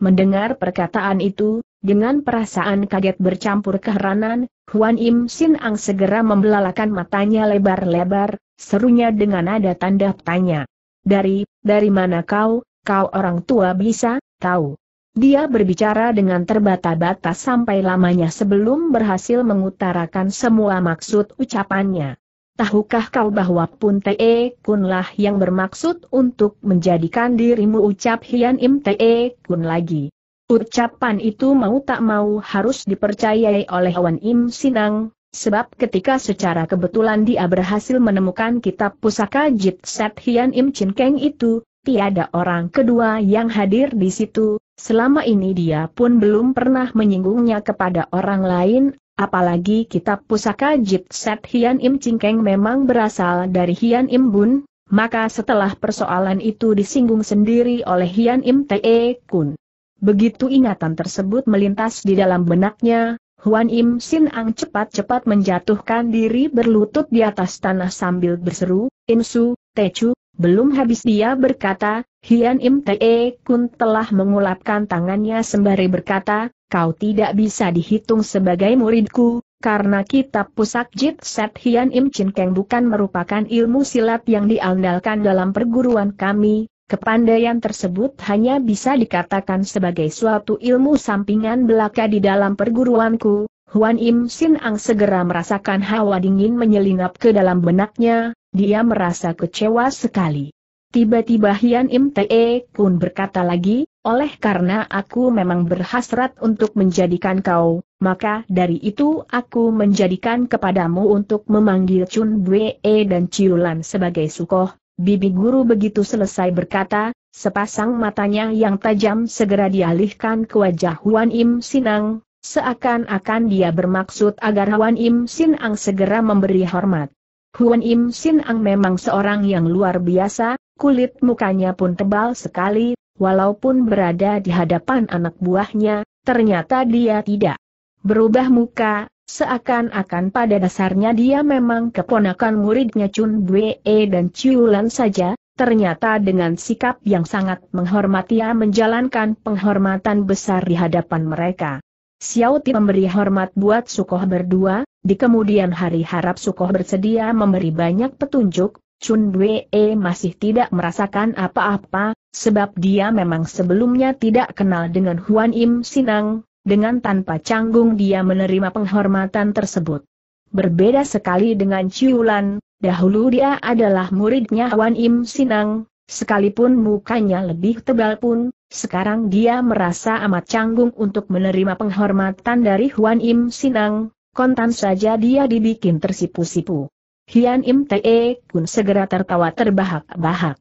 Mendengar perkataan itu, dengan perasaan kaget bercampur keheranan, Huan Im Sin Ang segera membelalakan matanya lebar-lebar, serunya dengan nada tanda tanya. Dari, dari mana kau, kau orang tua bisa, tahu? Dia berbicara dengan terbata-bata sampai lamanya sebelum berhasil mengutarakan semua maksud ucapannya. Tahukah kau bahwa Pun Te Kunlah yang bermaksud untuk menjadikan dirimu ucap Hian Im Te Kun lagi. Ucapan itu mau tak mau harus dipercayai oleh Wan Im Sinang, Sebab ketika secara kebetulan dia berhasil menemukan kitab pusaka Jit Set Hian Im Chin Keng itu, tiada orang kedua yang hadir di situ, selama ini dia pun belum pernah menyinggungnya kepada orang lain, apalagi kitab pusaka Jit Set Hian Im Chin Keng memang berasal dari Hian Im Bun, maka setelah persoalan itu disinggung sendiri oleh Hian Im Te Kun. Begitu ingatan tersebut melintas di dalam benaknya, Huan Im Sin Ang cepat-cepat menjatuhkan diri berlutut di atas tanah sambil berseru, Im Su, Te Chu, belum habis dia berkata, Hian Im Te e Kun telah mengulapkan tangannya sembari berkata, kau tidak bisa dihitung sebagai muridku, karena kitab pusak Jit Set Hian Im Chin Keng bukan merupakan ilmu silat yang diandalkan dalam perguruan kami, Kepandaian tersebut hanya bisa dikatakan sebagai suatu ilmu sampingan belaka di dalam perguruanku. Huan Im Sin Ang segera merasakan hawa dingin menyelinap ke dalam benaknya, dia merasa kecewa sekali. Tiba-tiba Hian Im Te Kun berkata lagi, oleh karena aku memang berhasrat untuk menjadikan kau, maka dari itu aku menjadikan kepadamu untuk memanggil Chun Bue dan Ciulan sebagai sukoh, Bibi guru begitu selesai berkata, sepasang matanya yang tajam segera dialihkan ke wajah Huan Im Sinang, seakan-akan dia bermaksud agar Huan Im Sinang segera memberi hormat. Huan Im Sinang memang seorang yang luar biasa, kulit mukanya pun tebal sekali, walaupun berada di hadapan anak buahnya, ternyata dia tidak berubah muka, Seakan-akan pada dasarnya dia memang keponakan muridnya Chun Bue dan Ciulan saja, ternyata dengan sikap yang sangat menghormati ia menjalankan penghormatan besar di hadapan mereka. Xiao Ti memberi hormat buat Sukoh berdua, di kemudian hari harap Sukoh bersedia memberi banyak petunjuk, Chun Bue masih tidak merasakan apa-apa, sebab dia memang sebelumnya tidak kenal dengan Huan Im Sinang, dengan tanpa canggung dia menerima penghormatan tersebut. Berbeda sekali dengan Ciulan, dahulu dia adalah muridnya Wan Im Sinang, sekalipun mukanya lebih tebal pun, sekarang dia merasa amat canggung untuk menerima penghormatan dari Wan Im Sinang, kontan saja dia dibikin tersipu-sipu. Hian Im Te Kun segera tertawa terbahak-bahak.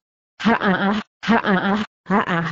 ah ha ah.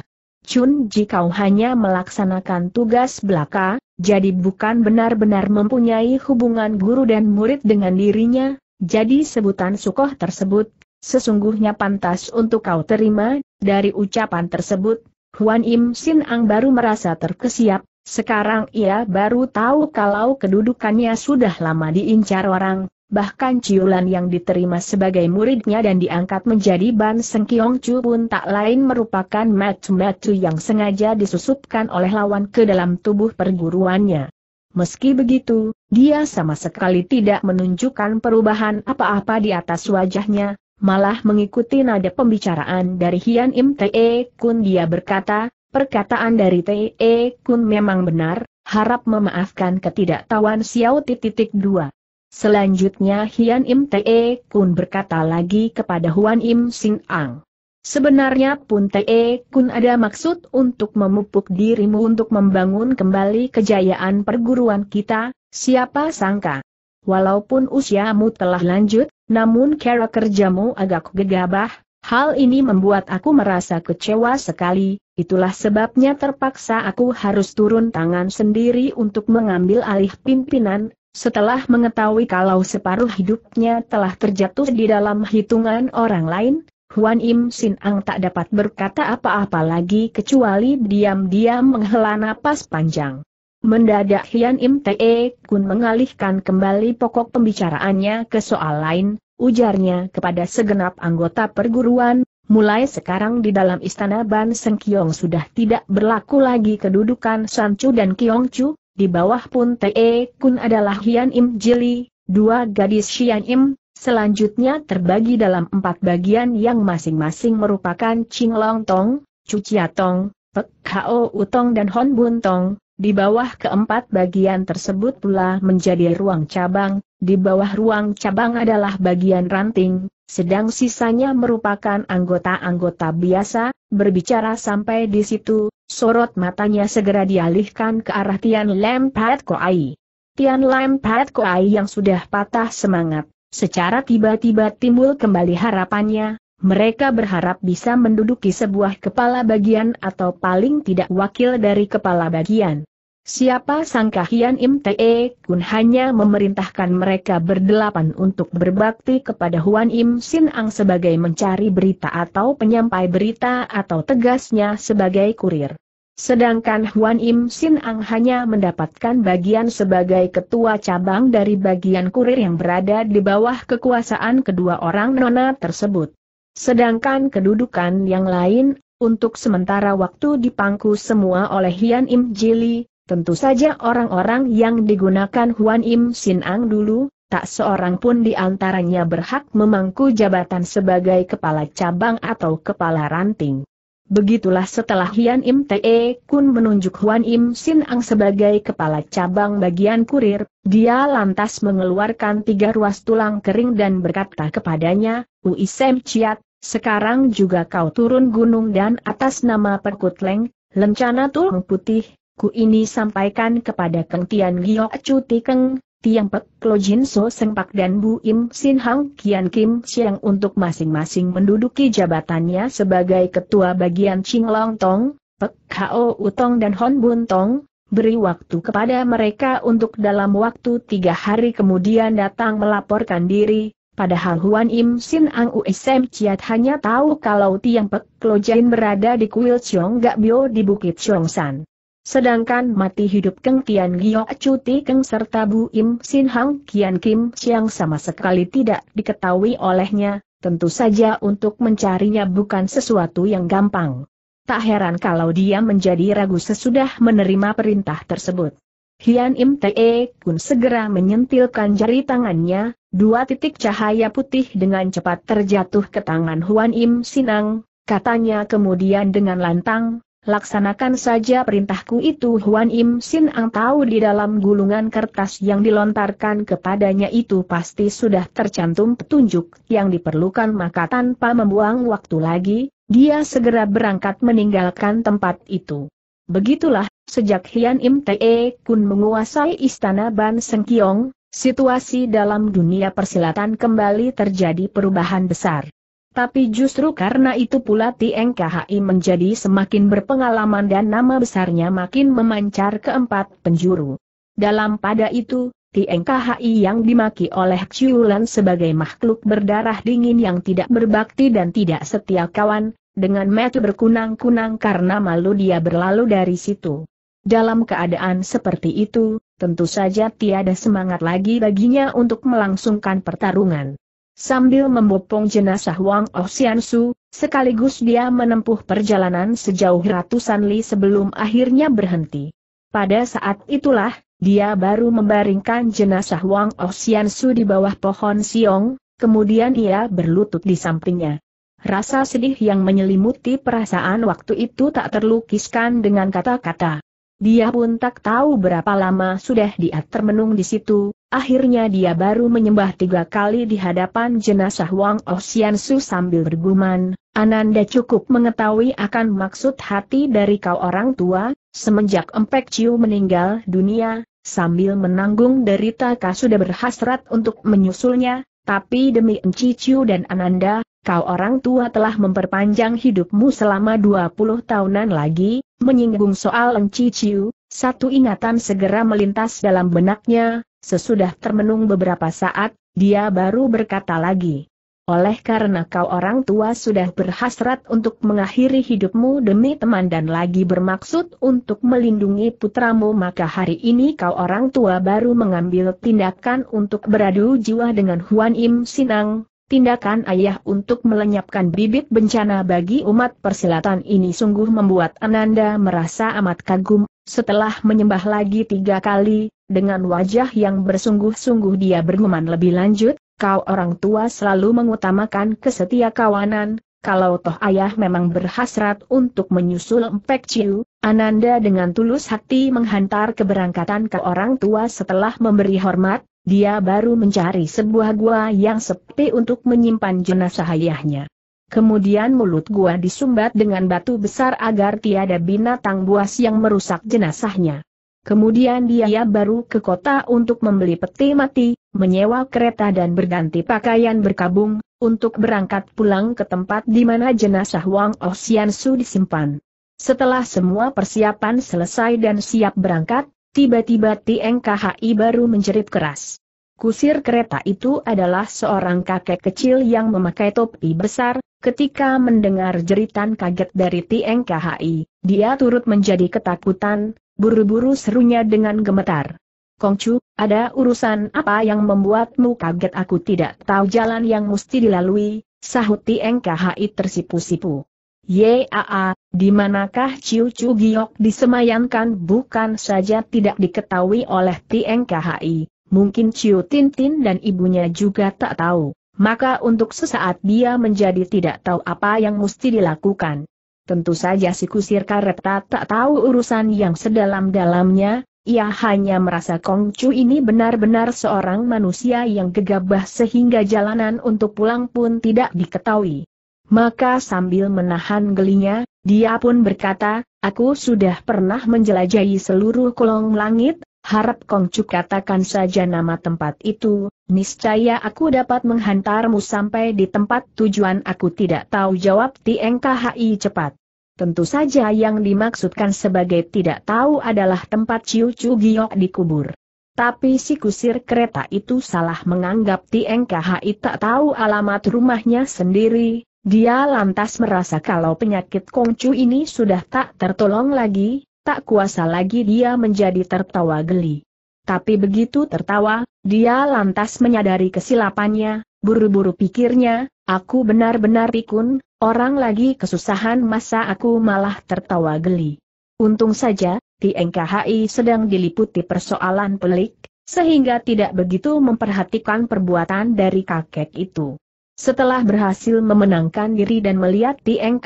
Chun kau hanya melaksanakan tugas belaka, jadi bukan benar-benar mempunyai hubungan guru dan murid dengan dirinya, jadi sebutan sukoh tersebut, sesungguhnya pantas untuk kau terima, dari ucapan tersebut, Huan Im Sin Ang baru merasa terkesiap, sekarang ia baru tahu kalau kedudukannya sudah lama diincar orang, bahkan Ciulan yang diterima sebagai muridnya dan diangkat menjadi Ban Seng Kiong Chu pun tak lain merupakan matu-matu yang sengaja disusupkan oleh lawan ke dalam tubuh perguruannya. Meski begitu, dia sama sekali tidak menunjukkan perubahan apa-apa di atas wajahnya, malah mengikuti nada pembicaraan dari Hian Im Te Kun dia berkata, perkataan dari Te Kun memang benar, harap memaafkan ketidaktahuan Xiao titik dua. Selanjutnya Hian Im Te Kun berkata lagi kepada Huan Im Sin Ang. Sebenarnya pun Te Kun ada maksud untuk memupuk dirimu untuk membangun kembali kejayaan perguruan kita, siapa sangka. Walaupun usiamu telah lanjut, namun cara kerjamu agak gegabah, hal ini membuat aku merasa kecewa sekali, itulah sebabnya terpaksa aku harus turun tangan sendiri untuk mengambil alih pimpinan setelah mengetahui kalau separuh hidupnya telah terjatuh di dalam hitungan orang lain, Huan Im Sin Ang tak dapat berkata apa-apa lagi kecuali diam-diam menghela napas panjang. Mendadak Hian Im Te Kun mengalihkan kembali pokok pembicaraannya ke soal lain, ujarnya kepada segenap anggota perguruan, mulai sekarang di dalam istana Ban Seng Kiong sudah tidak berlaku lagi kedudukan San Chu dan Kiong Chu, di bawah pun Te Kun adalah Hian Im Jili, dua gadis Hian Im, selanjutnya terbagi dalam empat bagian yang masing-masing merupakan Ching Long Tong, Cucia Tong, Pek Kao Utong dan Hon Bun Tong, di bawah keempat bagian tersebut pula menjadi ruang cabang, di bawah ruang cabang adalah bagian ranting, sedang sisanya merupakan anggota-anggota biasa, berbicara sampai di situ, Sorot matanya segera dialihkan ke arah Tian Lam Pat Koai. Tian Lam Pat Koai yang sudah patah semangat, secara tiba-tiba timbul kembali harapannya, mereka berharap bisa menduduki sebuah kepala bagian atau paling tidak wakil dari kepala bagian. Siapa sangka Hian Im Te Kun hanya memerintahkan mereka berdelapan untuk berbakti kepada Huan Im Sin Ang sebagai mencari berita atau penyampai berita atau tegasnya sebagai kurir. Sedangkan Huan Im Sin Ang hanya mendapatkan bagian sebagai ketua cabang dari bagian kurir yang berada di bawah kekuasaan kedua orang nona tersebut. Sedangkan kedudukan yang lain, untuk sementara waktu dipangku semua oleh Hian Im Jili, tentu saja orang-orang yang digunakan Huan Im Sin Ang dulu, tak seorang pun di antaranya berhak memangku jabatan sebagai kepala cabang atau kepala ranting. Begitulah setelah Hian Im Te Kun menunjuk Huan Im Sin Ang sebagai kepala cabang bagian kurir, dia lantas mengeluarkan tiga ruas tulang kering dan berkata kepadanya, Ui Sem Chiat, sekarang juga kau turun gunung dan atas nama Leng, lencana tulang putih, ku ini sampaikan kepada Keng Tian Gio Cuti Keng, Tiang Pek, Klo Jin So Seng Pak dan Bu Im Sin Hang Kian Kim Siang untuk masing-masing menduduki jabatannya sebagai Ketua Bagian Ching Long Tong, Pek Kao Utong dan Hon Bun Tong, beri waktu kepada mereka untuk dalam waktu tiga hari kemudian datang melaporkan diri, padahal Huan Im Sin Ang USM Ciat hanya tahu kalau Tiang Pek Klo Jin berada di Kuil Chiong Gak Bio di Bukit Chong San. Sedangkan mati hidup Keng Tian Giok Cuti Keng serta Bu Im Sin Hang Kian Kim Siang sama sekali tidak diketahui olehnya, tentu saja untuk mencarinya bukan sesuatu yang gampang. Tak heran kalau dia menjadi ragu sesudah menerima perintah tersebut. Hian Im Te Kun segera menyentilkan jari tangannya, dua titik cahaya putih dengan cepat terjatuh ke tangan Huan Im Sinang, katanya kemudian dengan lantang, Laksanakan saja perintahku itu Huan Im Sin Ang tahu di dalam gulungan kertas yang dilontarkan kepadanya itu pasti sudah tercantum petunjuk yang diperlukan maka tanpa membuang waktu lagi, dia segera berangkat meninggalkan tempat itu. Begitulah, sejak Hian Im Te Kun menguasai istana Ban Seng Kiong, situasi dalam dunia persilatan kembali terjadi perubahan besar. Tapi justru karena itu pula Tieng menjadi semakin berpengalaman dan nama besarnya makin memancar ke empat penjuru. Dalam pada itu, Tieng yang dimaki oleh Ciulan sebagai makhluk berdarah dingin yang tidak berbakti dan tidak setia kawan, dengan metu berkunang-kunang karena malu dia berlalu dari situ. Dalam keadaan seperti itu, tentu saja tiada semangat lagi baginya untuk melangsungkan pertarungan sambil membopong jenazah Wang Oxiansu, sekaligus dia menempuh perjalanan sejauh ratusan li sebelum akhirnya berhenti. Pada saat itulah, dia baru membaringkan jenazah Wang Oxiansu di bawah pohon siong, kemudian ia berlutut di sampingnya. Rasa sedih yang menyelimuti perasaan waktu itu tak terlukiskan dengan kata-kata. Dia pun tak tahu berapa lama sudah dia termenung di situ, akhirnya dia baru menyembah tiga kali di hadapan jenazah Wang Osiansu sambil bergumam, Ananda cukup mengetahui akan maksud hati dari kau orang tua, semenjak Empek Ciu meninggal dunia, sambil menanggung derita kau sudah berhasrat untuk menyusulnya, tapi demi Enciciu dan Ananda, kau orang tua telah memperpanjang hidupmu selama 20 tahunan lagi, menyinggung soal Enciciu, satu ingatan segera melintas dalam benaknya, sesudah termenung beberapa saat, dia baru berkata lagi. Oleh karena kau orang tua sudah berhasrat untuk mengakhiri hidupmu demi teman dan lagi bermaksud untuk melindungi putramu maka hari ini kau orang tua baru mengambil tindakan untuk beradu jiwa dengan Huan Im Sinang, Tindakan ayah untuk melenyapkan bibit bencana bagi umat persilatan ini sungguh membuat Ananda merasa amat kagum, setelah menyembah lagi tiga kali, dengan wajah yang bersungguh-sungguh dia bergumam lebih lanjut, kau orang tua selalu mengutamakan kesetia kawanan, kalau toh ayah memang berhasrat untuk menyusul Empek Ciu, Ananda dengan tulus hati menghantar keberangkatan ke orang tua setelah memberi hormat, dia baru mencari sebuah gua yang sepi untuk menyimpan jenazah ayahnya. Kemudian mulut gua disumbat dengan batu besar agar tiada binatang buas yang merusak jenazahnya. Kemudian dia baru ke kota untuk membeli peti mati, menyewa kereta dan berganti pakaian berkabung, untuk berangkat pulang ke tempat di mana jenazah Wang Su disimpan. Setelah semua persiapan selesai dan siap berangkat, tiba-tiba TNKHI baru menjerit keras. Kusir kereta itu adalah seorang kakek kecil yang memakai topi besar, ketika mendengar jeritan kaget dari TNKHI, dia turut menjadi ketakutan, Buru-buru serunya dengan gemetar. Kongcu, ada urusan apa yang membuatmu kaget aku tidak tahu jalan yang mesti dilalui, sahut NKHI tersipu-sipu. Yaa, di manakah Ciu Ciu Giok disemayamkan bukan saja tidak diketahui oleh TNKHI, mungkin Ciu Tintin dan ibunya juga tak tahu. Maka untuk sesaat dia menjadi tidak tahu apa yang mesti dilakukan. Tentu saja si kusir karepta tak tahu urusan yang sedalam-dalamnya, ia hanya merasa Kongcu ini benar-benar seorang manusia yang gegabah sehingga jalanan untuk pulang pun tidak diketahui. Maka sambil menahan gelinya, dia pun berkata, Aku sudah pernah menjelajahi seluruh kolong langit, harap Kongcu katakan saja nama tempat itu, niscaya aku dapat menghantarmu sampai di tempat tujuan aku tidak tahu jawab TNKHI cepat. Tentu saja yang dimaksudkan sebagai tidak tahu adalah tempat Ciu Ciu Giok dikubur. Tapi si kusir kereta itu salah menganggap TNKHI tak tahu alamat rumahnya sendiri, dia lantas merasa kalau penyakit Kongcu ini sudah tak tertolong lagi, Tak kuasa lagi dia menjadi tertawa geli. Tapi begitu tertawa, dia lantas menyadari kesilapannya, buru-buru pikirnya, aku benar-benar pikun, orang lagi kesusahan masa aku malah tertawa geli. Untung saja, TNKHI sedang diliputi persoalan pelik, sehingga tidak begitu memperhatikan perbuatan dari kakek itu. Setelah berhasil memenangkan diri dan melihat Tieng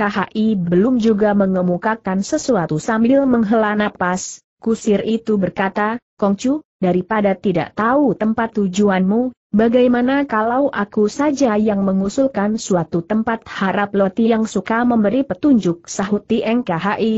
belum juga mengemukakan sesuatu sambil menghela napas, kusir itu berkata, Kongcu, daripada tidak tahu tempat tujuanmu, bagaimana kalau aku saja yang mengusulkan suatu tempat harap Loti yang suka memberi petunjuk sahut Tieng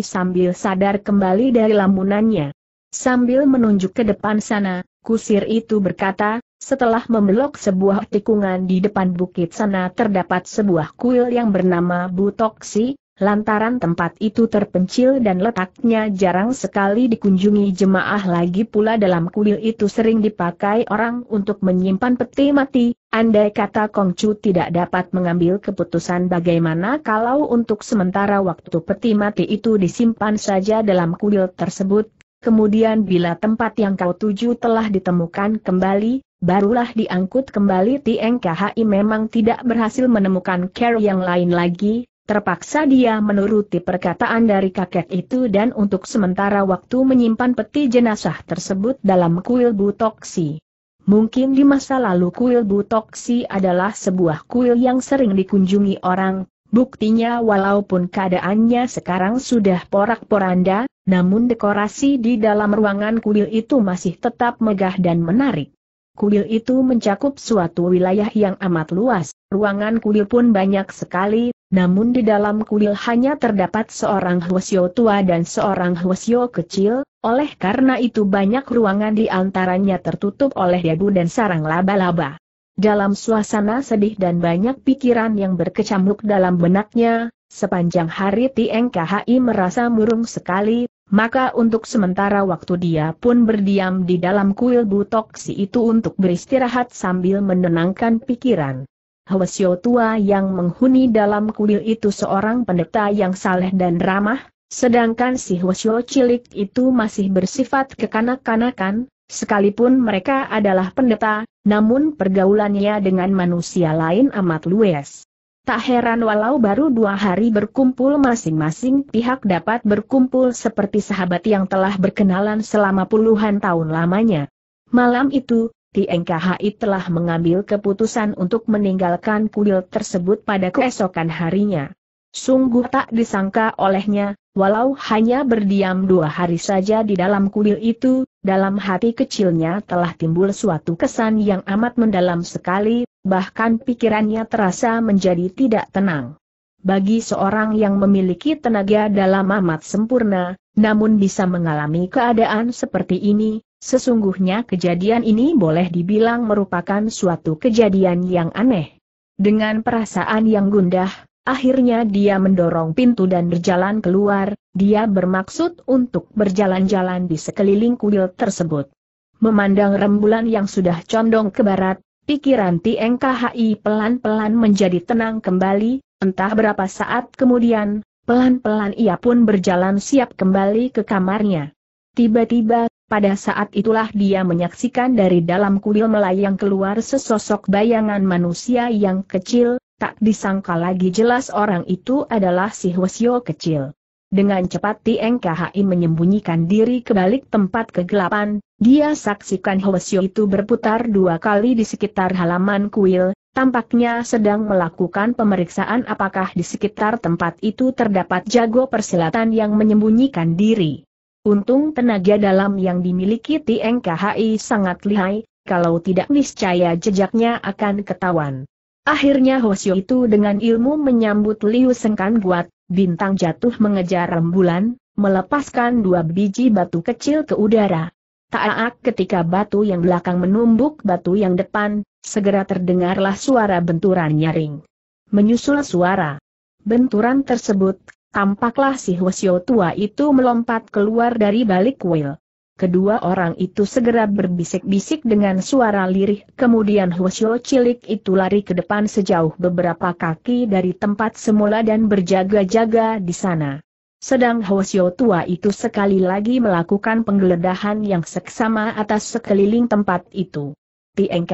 sambil sadar kembali dari lamunannya. Sambil menunjuk ke depan sana, kusir itu berkata, setelah membelok sebuah tikungan di depan bukit sana terdapat sebuah kuil yang bernama Butoksi, lantaran tempat itu terpencil dan letaknya jarang sekali dikunjungi jemaah lagi pula dalam kuil itu sering dipakai orang untuk menyimpan peti mati, andai kata Kongcu tidak dapat mengambil keputusan bagaimana kalau untuk sementara waktu peti mati itu disimpan saja dalam kuil tersebut, kemudian bila tempat yang kau tuju telah ditemukan kembali, barulah diangkut kembali TNKHI memang tidak berhasil menemukan care yang lain lagi, terpaksa dia menuruti perkataan dari kakek itu dan untuk sementara waktu menyimpan peti jenazah tersebut dalam kuil butoksi. Mungkin di masa lalu kuil butoksi adalah sebuah kuil yang sering dikunjungi orang, buktinya walaupun keadaannya sekarang sudah porak-poranda, namun dekorasi di dalam ruangan kuil itu masih tetap megah dan menarik. Kuil itu mencakup suatu wilayah yang amat luas, ruangan kuil pun banyak sekali, namun di dalam kuil hanya terdapat seorang Hwasyo tua dan seorang Hwasyo kecil, oleh karena itu banyak ruangan di antaranya tertutup oleh debu dan sarang laba-laba. Dalam suasana sedih dan banyak pikiran yang berkecamuk dalam benaknya, sepanjang hari Tieng merasa murung sekali, maka untuk sementara waktu dia pun berdiam di dalam kuil butoksi itu untuk beristirahat sambil menenangkan pikiran. Hwasyo tua yang menghuni dalam kuil itu seorang pendeta yang saleh dan ramah, sedangkan si Hwasyo cilik itu masih bersifat kekanak-kanakan, sekalipun mereka adalah pendeta, namun pergaulannya dengan manusia lain amat luas. Tak heran walau baru dua hari berkumpul masing-masing pihak dapat berkumpul seperti sahabat yang telah berkenalan selama puluhan tahun lamanya. Malam itu, TNKHI telah mengambil keputusan untuk meninggalkan kuil tersebut pada keesokan harinya. Sungguh tak disangka olehnya, walau hanya berdiam dua hari saja di dalam kuil itu, dalam hati kecilnya telah timbul suatu kesan yang amat mendalam sekali, bahkan pikirannya terasa menjadi tidak tenang. Bagi seorang yang memiliki tenaga dalam amat sempurna, namun bisa mengalami keadaan seperti ini, sesungguhnya kejadian ini boleh dibilang merupakan suatu kejadian yang aneh. Dengan perasaan yang gundah, akhirnya dia mendorong pintu dan berjalan keluar, dia bermaksud untuk berjalan-jalan di sekeliling kuil tersebut. Memandang rembulan yang sudah condong ke barat, Pikiran Tieng KHI pelan-pelan menjadi tenang kembali, entah berapa saat kemudian, pelan-pelan ia pun berjalan siap kembali ke kamarnya. Tiba-tiba, pada saat itulah dia menyaksikan dari dalam kuil melayang keluar sesosok bayangan manusia yang kecil, tak disangka lagi jelas orang itu adalah si Hwasyo kecil. Dengan cepat Tieng menyembunyikan diri ke balik tempat kegelapan, dia saksikan Hoesio itu berputar dua kali di sekitar halaman kuil, tampaknya sedang melakukan pemeriksaan apakah di sekitar tempat itu terdapat jago persilatan yang menyembunyikan diri. Untung tenaga dalam yang dimiliki Tieng sangat lihai, kalau tidak niscaya jejaknya akan ketahuan. Akhirnya Hoesio itu dengan ilmu menyambut Liu Sengkan Guat, bintang jatuh mengejar rembulan, melepaskan dua biji batu kecil ke udara. Taak ketika batu yang belakang menumbuk batu yang depan, segera terdengarlah suara benturan nyaring. Menyusul suara benturan tersebut, tampaklah si Hwasyo tua itu melompat keluar dari balik kuil. Kedua orang itu segera berbisik-bisik dengan suara lirih, kemudian Hwasyo cilik itu lari ke depan sejauh beberapa kaki dari tempat semula dan berjaga-jaga di sana. Sedang Hosio tua itu sekali lagi melakukan penggeledahan yang seksama atas sekeliling tempat itu. Tieng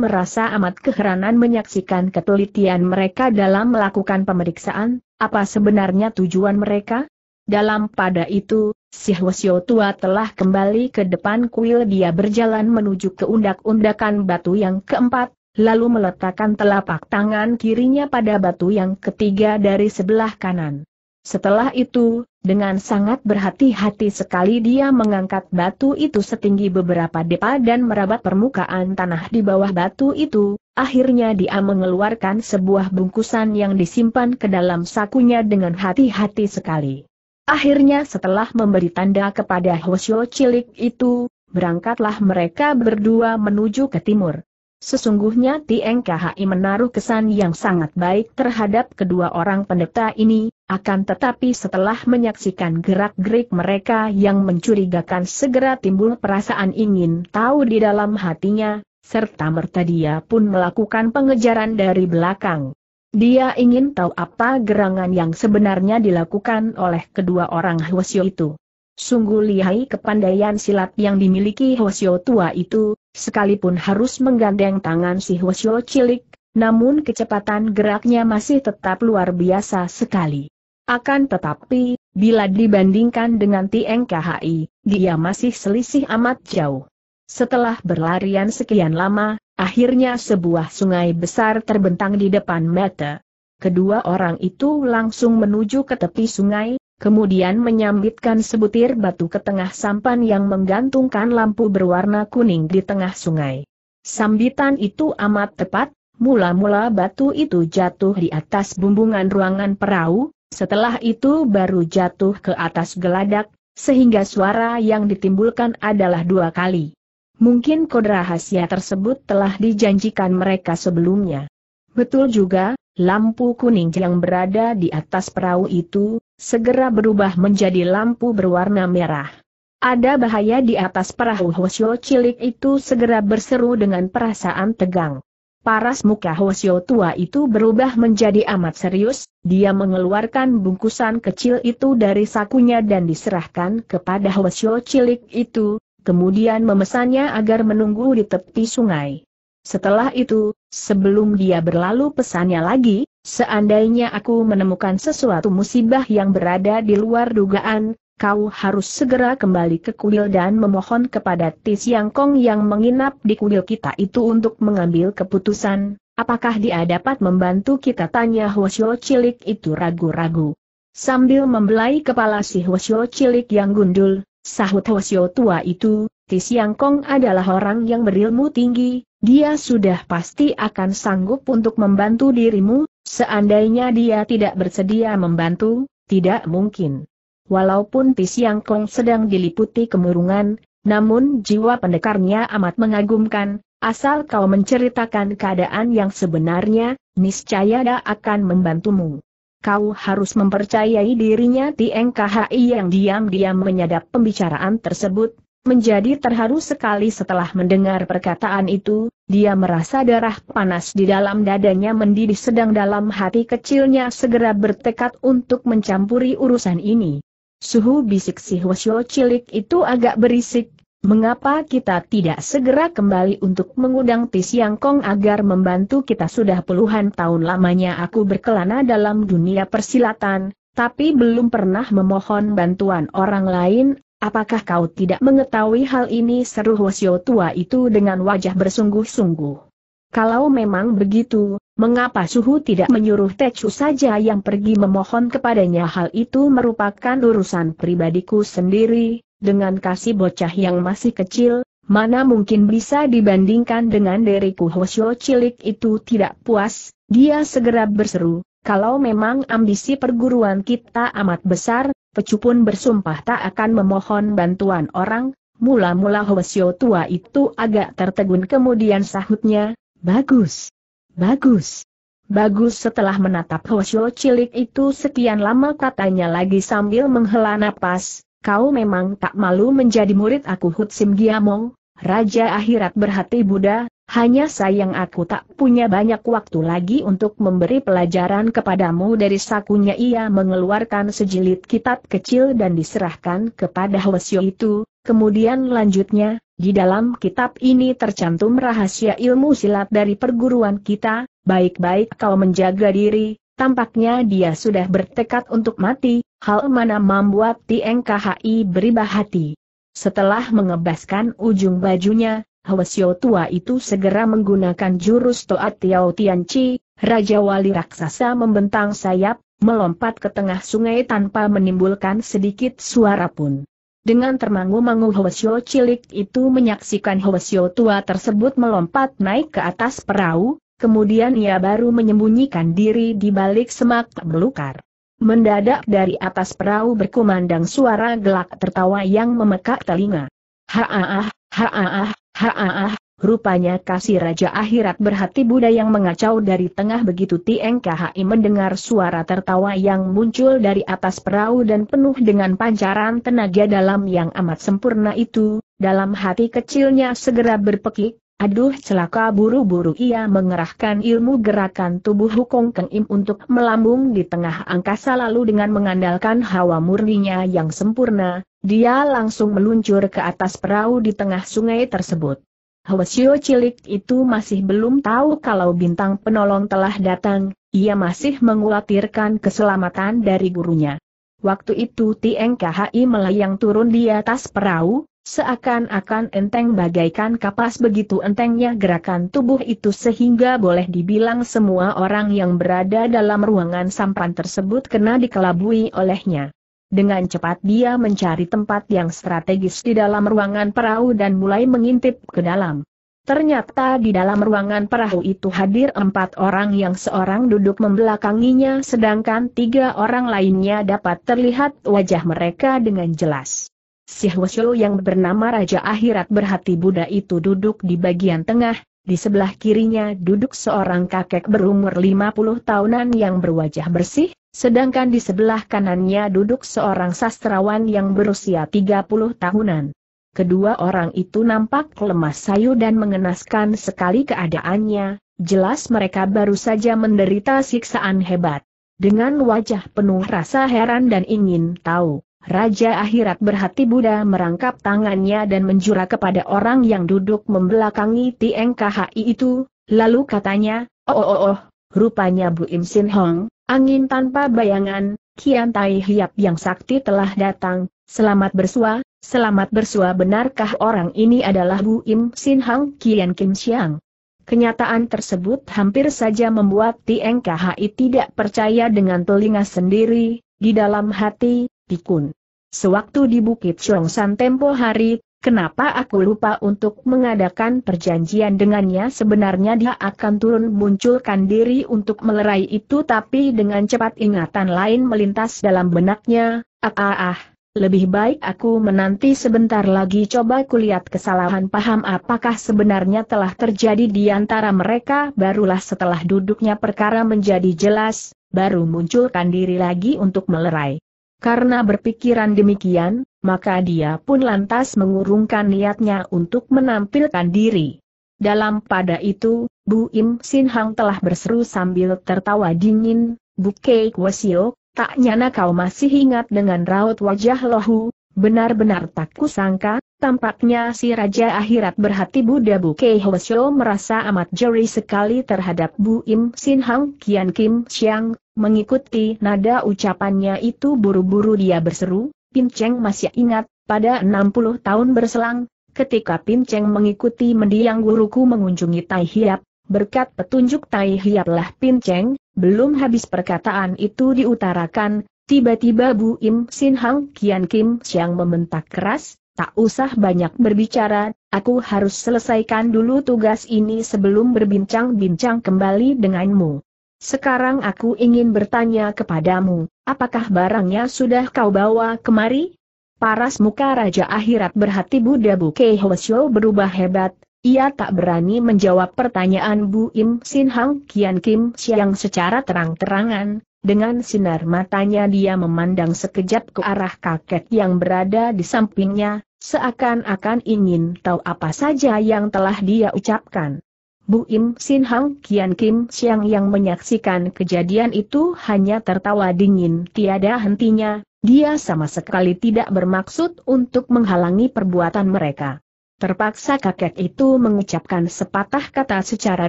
merasa amat keheranan menyaksikan ketelitian mereka dalam melakukan pemeriksaan, apa sebenarnya tujuan mereka? Dalam pada itu, si Hosio tua telah kembali ke depan kuil dia berjalan menuju ke undak-undakan batu yang keempat, lalu meletakkan telapak tangan kirinya pada batu yang ketiga dari sebelah kanan. Setelah itu, dengan sangat berhati-hati sekali dia mengangkat batu itu setinggi beberapa depa dan merabat permukaan tanah di bawah batu itu, akhirnya dia mengeluarkan sebuah bungkusan yang disimpan ke dalam sakunya dengan hati-hati sekali. Akhirnya setelah memberi tanda kepada Hoshio cilik itu, berangkatlah mereka berdua menuju ke timur. Sesungguhnya TNKHI menaruh kesan yang sangat baik terhadap kedua orang pendeta ini, akan tetapi setelah menyaksikan gerak-gerik mereka yang mencurigakan segera timbul perasaan ingin tahu di dalam hatinya, serta merta dia pun melakukan pengejaran dari belakang. Dia ingin tahu apa gerangan yang sebenarnya dilakukan oleh kedua orang Hwasyo itu. Sungguh lihai kepandaian silat yang dimiliki Hwasyo tua itu, sekalipun harus menggandeng tangan si Hwasyo cilik, namun kecepatan geraknya masih tetap luar biasa sekali. Akan tetapi, bila dibandingkan dengan Tieng KHI, dia masih selisih amat jauh. Setelah berlarian sekian lama, akhirnya sebuah sungai besar terbentang di depan mata. Kedua orang itu langsung menuju ke tepi sungai, kemudian menyambitkan sebutir batu ke tengah sampan yang menggantungkan lampu berwarna kuning di tengah sungai. Sambitan itu amat tepat, mula-mula batu itu jatuh di atas bumbungan ruangan perahu, setelah itu baru jatuh ke atas geladak, sehingga suara yang ditimbulkan adalah dua kali. Mungkin kode rahasia tersebut telah dijanjikan mereka sebelumnya. Betul juga, lampu kuning yang berada di atas perahu itu, segera berubah menjadi lampu berwarna merah. Ada bahaya di atas perahu Hoshio cilik itu segera berseru dengan perasaan tegang. Paras muka Hosio tua itu berubah menjadi amat serius, dia mengeluarkan bungkusan kecil itu dari sakunya dan diserahkan kepada Hosio cilik itu, kemudian memesannya agar menunggu di tepi sungai. Setelah itu, sebelum dia berlalu pesannya lagi, seandainya aku menemukan sesuatu musibah yang berada di luar dugaan, kau harus segera kembali ke kuil dan memohon kepada Tis Yang Kong yang menginap di kuil kita itu untuk mengambil keputusan, apakah dia dapat membantu kita tanya Hwasyo Cilik itu ragu-ragu. Sambil membelai kepala si Hwasyo Cilik yang gundul, sahut Hwasyo tua itu, Tis Yang Kong adalah orang yang berilmu tinggi, dia sudah pasti akan sanggup untuk membantu dirimu, seandainya dia tidak bersedia membantu, tidak mungkin. Walaupun Pi Siang Kong sedang diliputi kemurungan, namun jiwa pendekarnya amat mengagumkan, asal kau menceritakan keadaan yang sebenarnya, niscaya dia akan membantumu. Kau harus mempercayai dirinya Tieng KHI yang diam-diam menyadap pembicaraan tersebut, menjadi terharu sekali setelah mendengar perkataan itu, dia merasa darah panas di dalam dadanya mendidih sedang dalam hati kecilnya segera bertekad untuk mencampuri urusan ini. Suhu bisik si Hwasyo cilik itu agak berisik, mengapa kita tidak segera kembali untuk mengundang Tisiang Kong agar membantu kita sudah puluhan tahun lamanya aku berkelana dalam dunia persilatan, tapi belum pernah memohon bantuan orang lain, apakah kau tidak mengetahui hal ini seru Hwasyo tua itu dengan wajah bersungguh-sungguh. Kalau memang begitu, mengapa Suhu tidak menyuruh Techu saja yang pergi memohon kepadanya hal itu merupakan urusan pribadiku sendiri, dengan kasih bocah yang masih kecil, mana mungkin bisa dibandingkan dengan diriku Hoshio cilik itu tidak puas, dia segera berseru, kalau memang ambisi perguruan kita amat besar, Pecu pun bersumpah tak akan memohon bantuan orang, mula-mula Hoshio tua itu agak tertegun kemudian sahutnya, Bagus. Bagus. Bagus setelah menatap Hoshio cilik itu sekian lama katanya lagi sambil menghela napas, kau memang tak malu menjadi murid aku Hutsim Giamong, Raja Akhirat berhati Buddha, hanya sayang aku tak punya banyak waktu lagi untuk memberi pelajaran kepadamu dari sakunya ia mengeluarkan sejilid kitab kecil dan diserahkan kepada Hwasyo itu, kemudian lanjutnya, di dalam kitab ini tercantum rahasia ilmu silat dari perguruan kita, baik-baik kau menjaga diri, tampaknya dia sudah bertekad untuk mati, hal mana membuat TNKHI beribah hati. Setelah mengebaskan ujung bajunya, Hwasyo tua itu segera menggunakan jurus Toat Tiao Chi, Raja Wali Raksasa membentang sayap, melompat ke tengah sungai tanpa menimbulkan sedikit suara pun. Dengan termangu-mangu Hwasyo cilik itu menyaksikan Hwasyo tua tersebut melompat naik ke atas perahu, kemudian ia baru menyembunyikan diri di balik semak belukar. Mendadak dari atas perahu berkumandang suara gelak tertawa yang memekak telinga. Haaah, haaah, haaah, Rupanya kasih Raja Akhirat berhati Buddha yang mengacau dari tengah begitu TNKHI mendengar suara tertawa yang muncul dari atas perahu dan penuh dengan pancaran tenaga dalam yang amat sempurna itu, dalam hati kecilnya segera berpekik, aduh celaka buru-buru ia mengerahkan ilmu gerakan tubuh Hukong Keng Im untuk melambung di tengah angkasa lalu dengan mengandalkan hawa murninya yang sempurna, dia langsung meluncur ke atas perahu di tengah sungai tersebut. Hwasyo cilik itu masih belum tahu kalau bintang penolong telah datang, ia masih mengkhawatirkan keselamatan dari gurunya. Waktu itu Tieng Khai melayang turun di atas perahu, seakan-akan enteng bagaikan kapas begitu entengnya gerakan tubuh itu sehingga boleh dibilang semua orang yang berada dalam ruangan sampan tersebut kena dikelabui olehnya. Dengan cepat dia mencari tempat yang strategis di dalam ruangan perahu dan mulai mengintip ke dalam. Ternyata di dalam ruangan perahu itu hadir empat orang yang seorang duduk membelakanginya sedangkan tiga orang lainnya dapat terlihat wajah mereka dengan jelas. Si Hwasyo yang bernama Raja Akhirat berhati Buddha itu duduk di bagian tengah, di sebelah kirinya duduk seorang kakek berumur 50 tahunan yang berwajah bersih, sedangkan di sebelah kanannya duduk seorang sastrawan yang berusia 30 tahunan. Kedua orang itu nampak lemas sayu dan mengenaskan sekali keadaannya, jelas mereka baru saja menderita siksaan hebat. Dengan wajah penuh rasa heran dan ingin tahu, Raja akhirat berhati Buddha merangkap tangannya dan menjura kepada orang yang duduk membelakangi TNKHI itu, lalu katanya, oh, oh oh oh, rupanya Bu Im Sin Hong, angin tanpa bayangan, Kian Tai Hiap yang sakti telah datang, selamat bersua, selamat bersua benarkah orang ini adalah Bu Im Sin Hong Kian Kim Siang? Kenyataan tersebut hampir saja membuat TNKHI tidak percaya dengan telinga sendiri, di dalam hati, pikun. Sewaktu di Bukit San tempo hari, Kenapa aku lupa untuk mengadakan perjanjian dengannya sebenarnya dia akan turun munculkan diri untuk melerai itu tapi dengan cepat ingatan lain melintas dalam benaknya, ah ah ah, lebih baik aku menanti sebentar lagi coba kulihat kesalahan paham apakah sebenarnya telah terjadi di antara mereka barulah setelah duduknya perkara menjadi jelas, baru munculkan diri lagi untuk melerai. Karena berpikiran demikian, maka dia pun lantas mengurungkan niatnya untuk menampilkan diri. Dalam pada itu, Bu Im Sin Hang telah berseru sambil tertawa dingin, Bu Kei Kwasio, tak nyana kau masih ingat dengan raut wajah lohu, benar-benar tak kusangka, Tampaknya si Raja Akhirat berhati Buddha Bu Kei Hwasyo merasa amat jeri sekali terhadap Bu Im Sin Hang Kian Kim Siang, mengikuti nada ucapannya itu buru-buru dia berseru, Pin Cheng masih ingat, pada 60 tahun berselang, ketika Pin Cheng mengikuti mendiang guruku mengunjungi Tai Hiap, berkat petunjuk Tai Hiap lah Pin Cheng, belum habis perkataan itu diutarakan, tiba-tiba Bu Im Sin Hang Kian Kim Siang membentak keras, Tak usah banyak berbicara, aku harus selesaikan dulu tugas ini sebelum berbincang-bincang kembali denganmu. Sekarang aku ingin bertanya kepadamu, apakah barangnya sudah kau bawa kemari? Paras muka Raja Akhirat berhati Buddha Bu Hwasyo berubah hebat, ia tak berani menjawab pertanyaan Bu Im Sin Hang Kian Kim Siang secara terang-terangan, dengan sinar matanya dia memandang sekejap ke arah kakek yang berada di sampingnya, seakan-akan ingin tahu apa saja yang telah dia ucapkan. Bu Im Sin Hang Kian Kim Siang yang menyaksikan kejadian itu hanya tertawa dingin tiada hentinya, dia sama sekali tidak bermaksud untuk menghalangi perbuatan mereka. Terpaksa kakek itu mengucapkan sepatah kata secara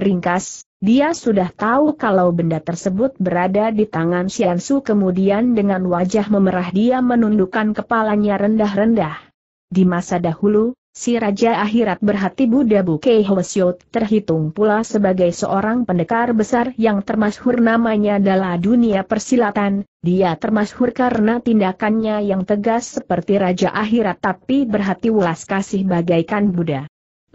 ringkas, dia sudah tahu kalau benda tersebut berada di tangan Su kemudian dengan wajah memerah dia menundukkan kepalanya rendah-rendah. Di masa dahulu, si Raja Akhirat berhati Buddha bukai Hwasyot terhitung pula sebagai seorang pendekar besar yang termasyhur namanya dalam dunia persilatan, dia termasyhur karena tindakannya yang tegas seperti Raja Akhirat tapi berhati welas kasih bagaikan Buddha.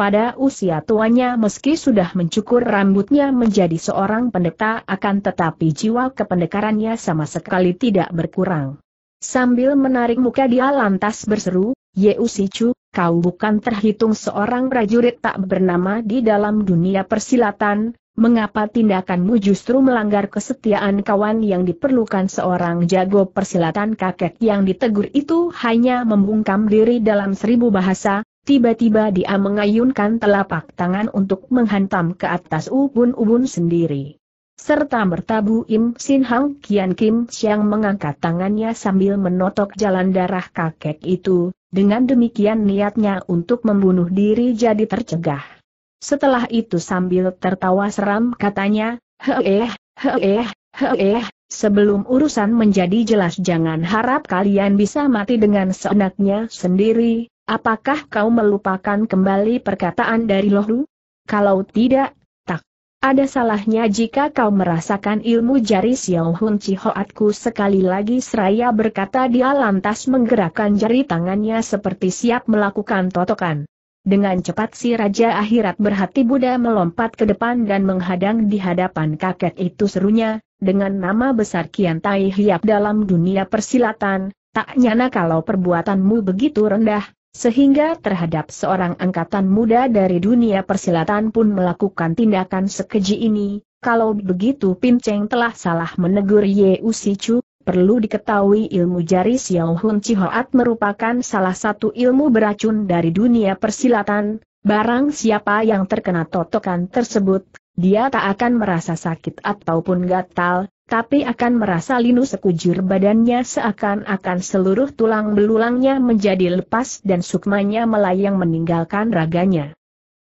Pada usia tuanya meski sudah mencukur rambutnya menjadi seorang pendeta akan tetapi jiwa kependekarannya sama sekali tidak berkurang. Sambil menarik muka dia lantas berseru, Yeusichu, kau bukan terhitung seorang prajurit tak bernama di dalam dunia persilatan, mengapa tindakanmu justru melanggar kesetiaan kawan yang diperlukan seorang jago persilatan kakek yang ditegur itu hanya membungkam diri dalam seribu bahasa, Tiba-tiba dia mengayunkan telapak tangan untuk menghantam ke atas ubun-ubun sendiri. Serta bertabu Im Sin Hang Kian Kim Siang mengangkat tangannya sambil menotok jalan darah kakek itu, dengan demikian niatnya untuk membunuh diri jadi tercegah. Setelah itu sambil tertawa seram katanya, Heeh, heeh, heeh, sebelum urusan menjadi jelas jangan harap kalian bisa mati dengan seenaknya sendiri, Apakah kau melupakan kembali perkataan dari Lohu? Kalau tidak, tak. Ada salahnya jika kau merasakan ilmu jari Xiao Hun Chihoatku sekali lagi seraya berkata dia lantas menggerakkan jari tangannya seperti siap melakukan totokan. Dengan cepat si Raja Akhirat berhati Buddha melompat ke depan dan menghadang di hadapan kakek itu serunya, dengan nama besar Kian Tai Hiap dalam dunia persilatan, tak nyana kalau perbuatanmu begitu rendah, sehingga terhadap seorang angkatan muda dari dunia persilatan pun melakukan tindakan sekeji ini, kalau begitu Pinceng telah salah menegur Ye Usicu, perlu diketahui ilmu jari Xiao Hun Chihoat merupakan salah satu ilmu beracun dari dunia persilatan, barang siapa yang terkena totokan tersebut, dia tak akan merasa sakit ataupun gatal, tapi akan merasa linu sekujur badannya seakan-akan seluruh tulang belulangnya menjadi lepas dan sukmanya melayang meninggalkan raganya.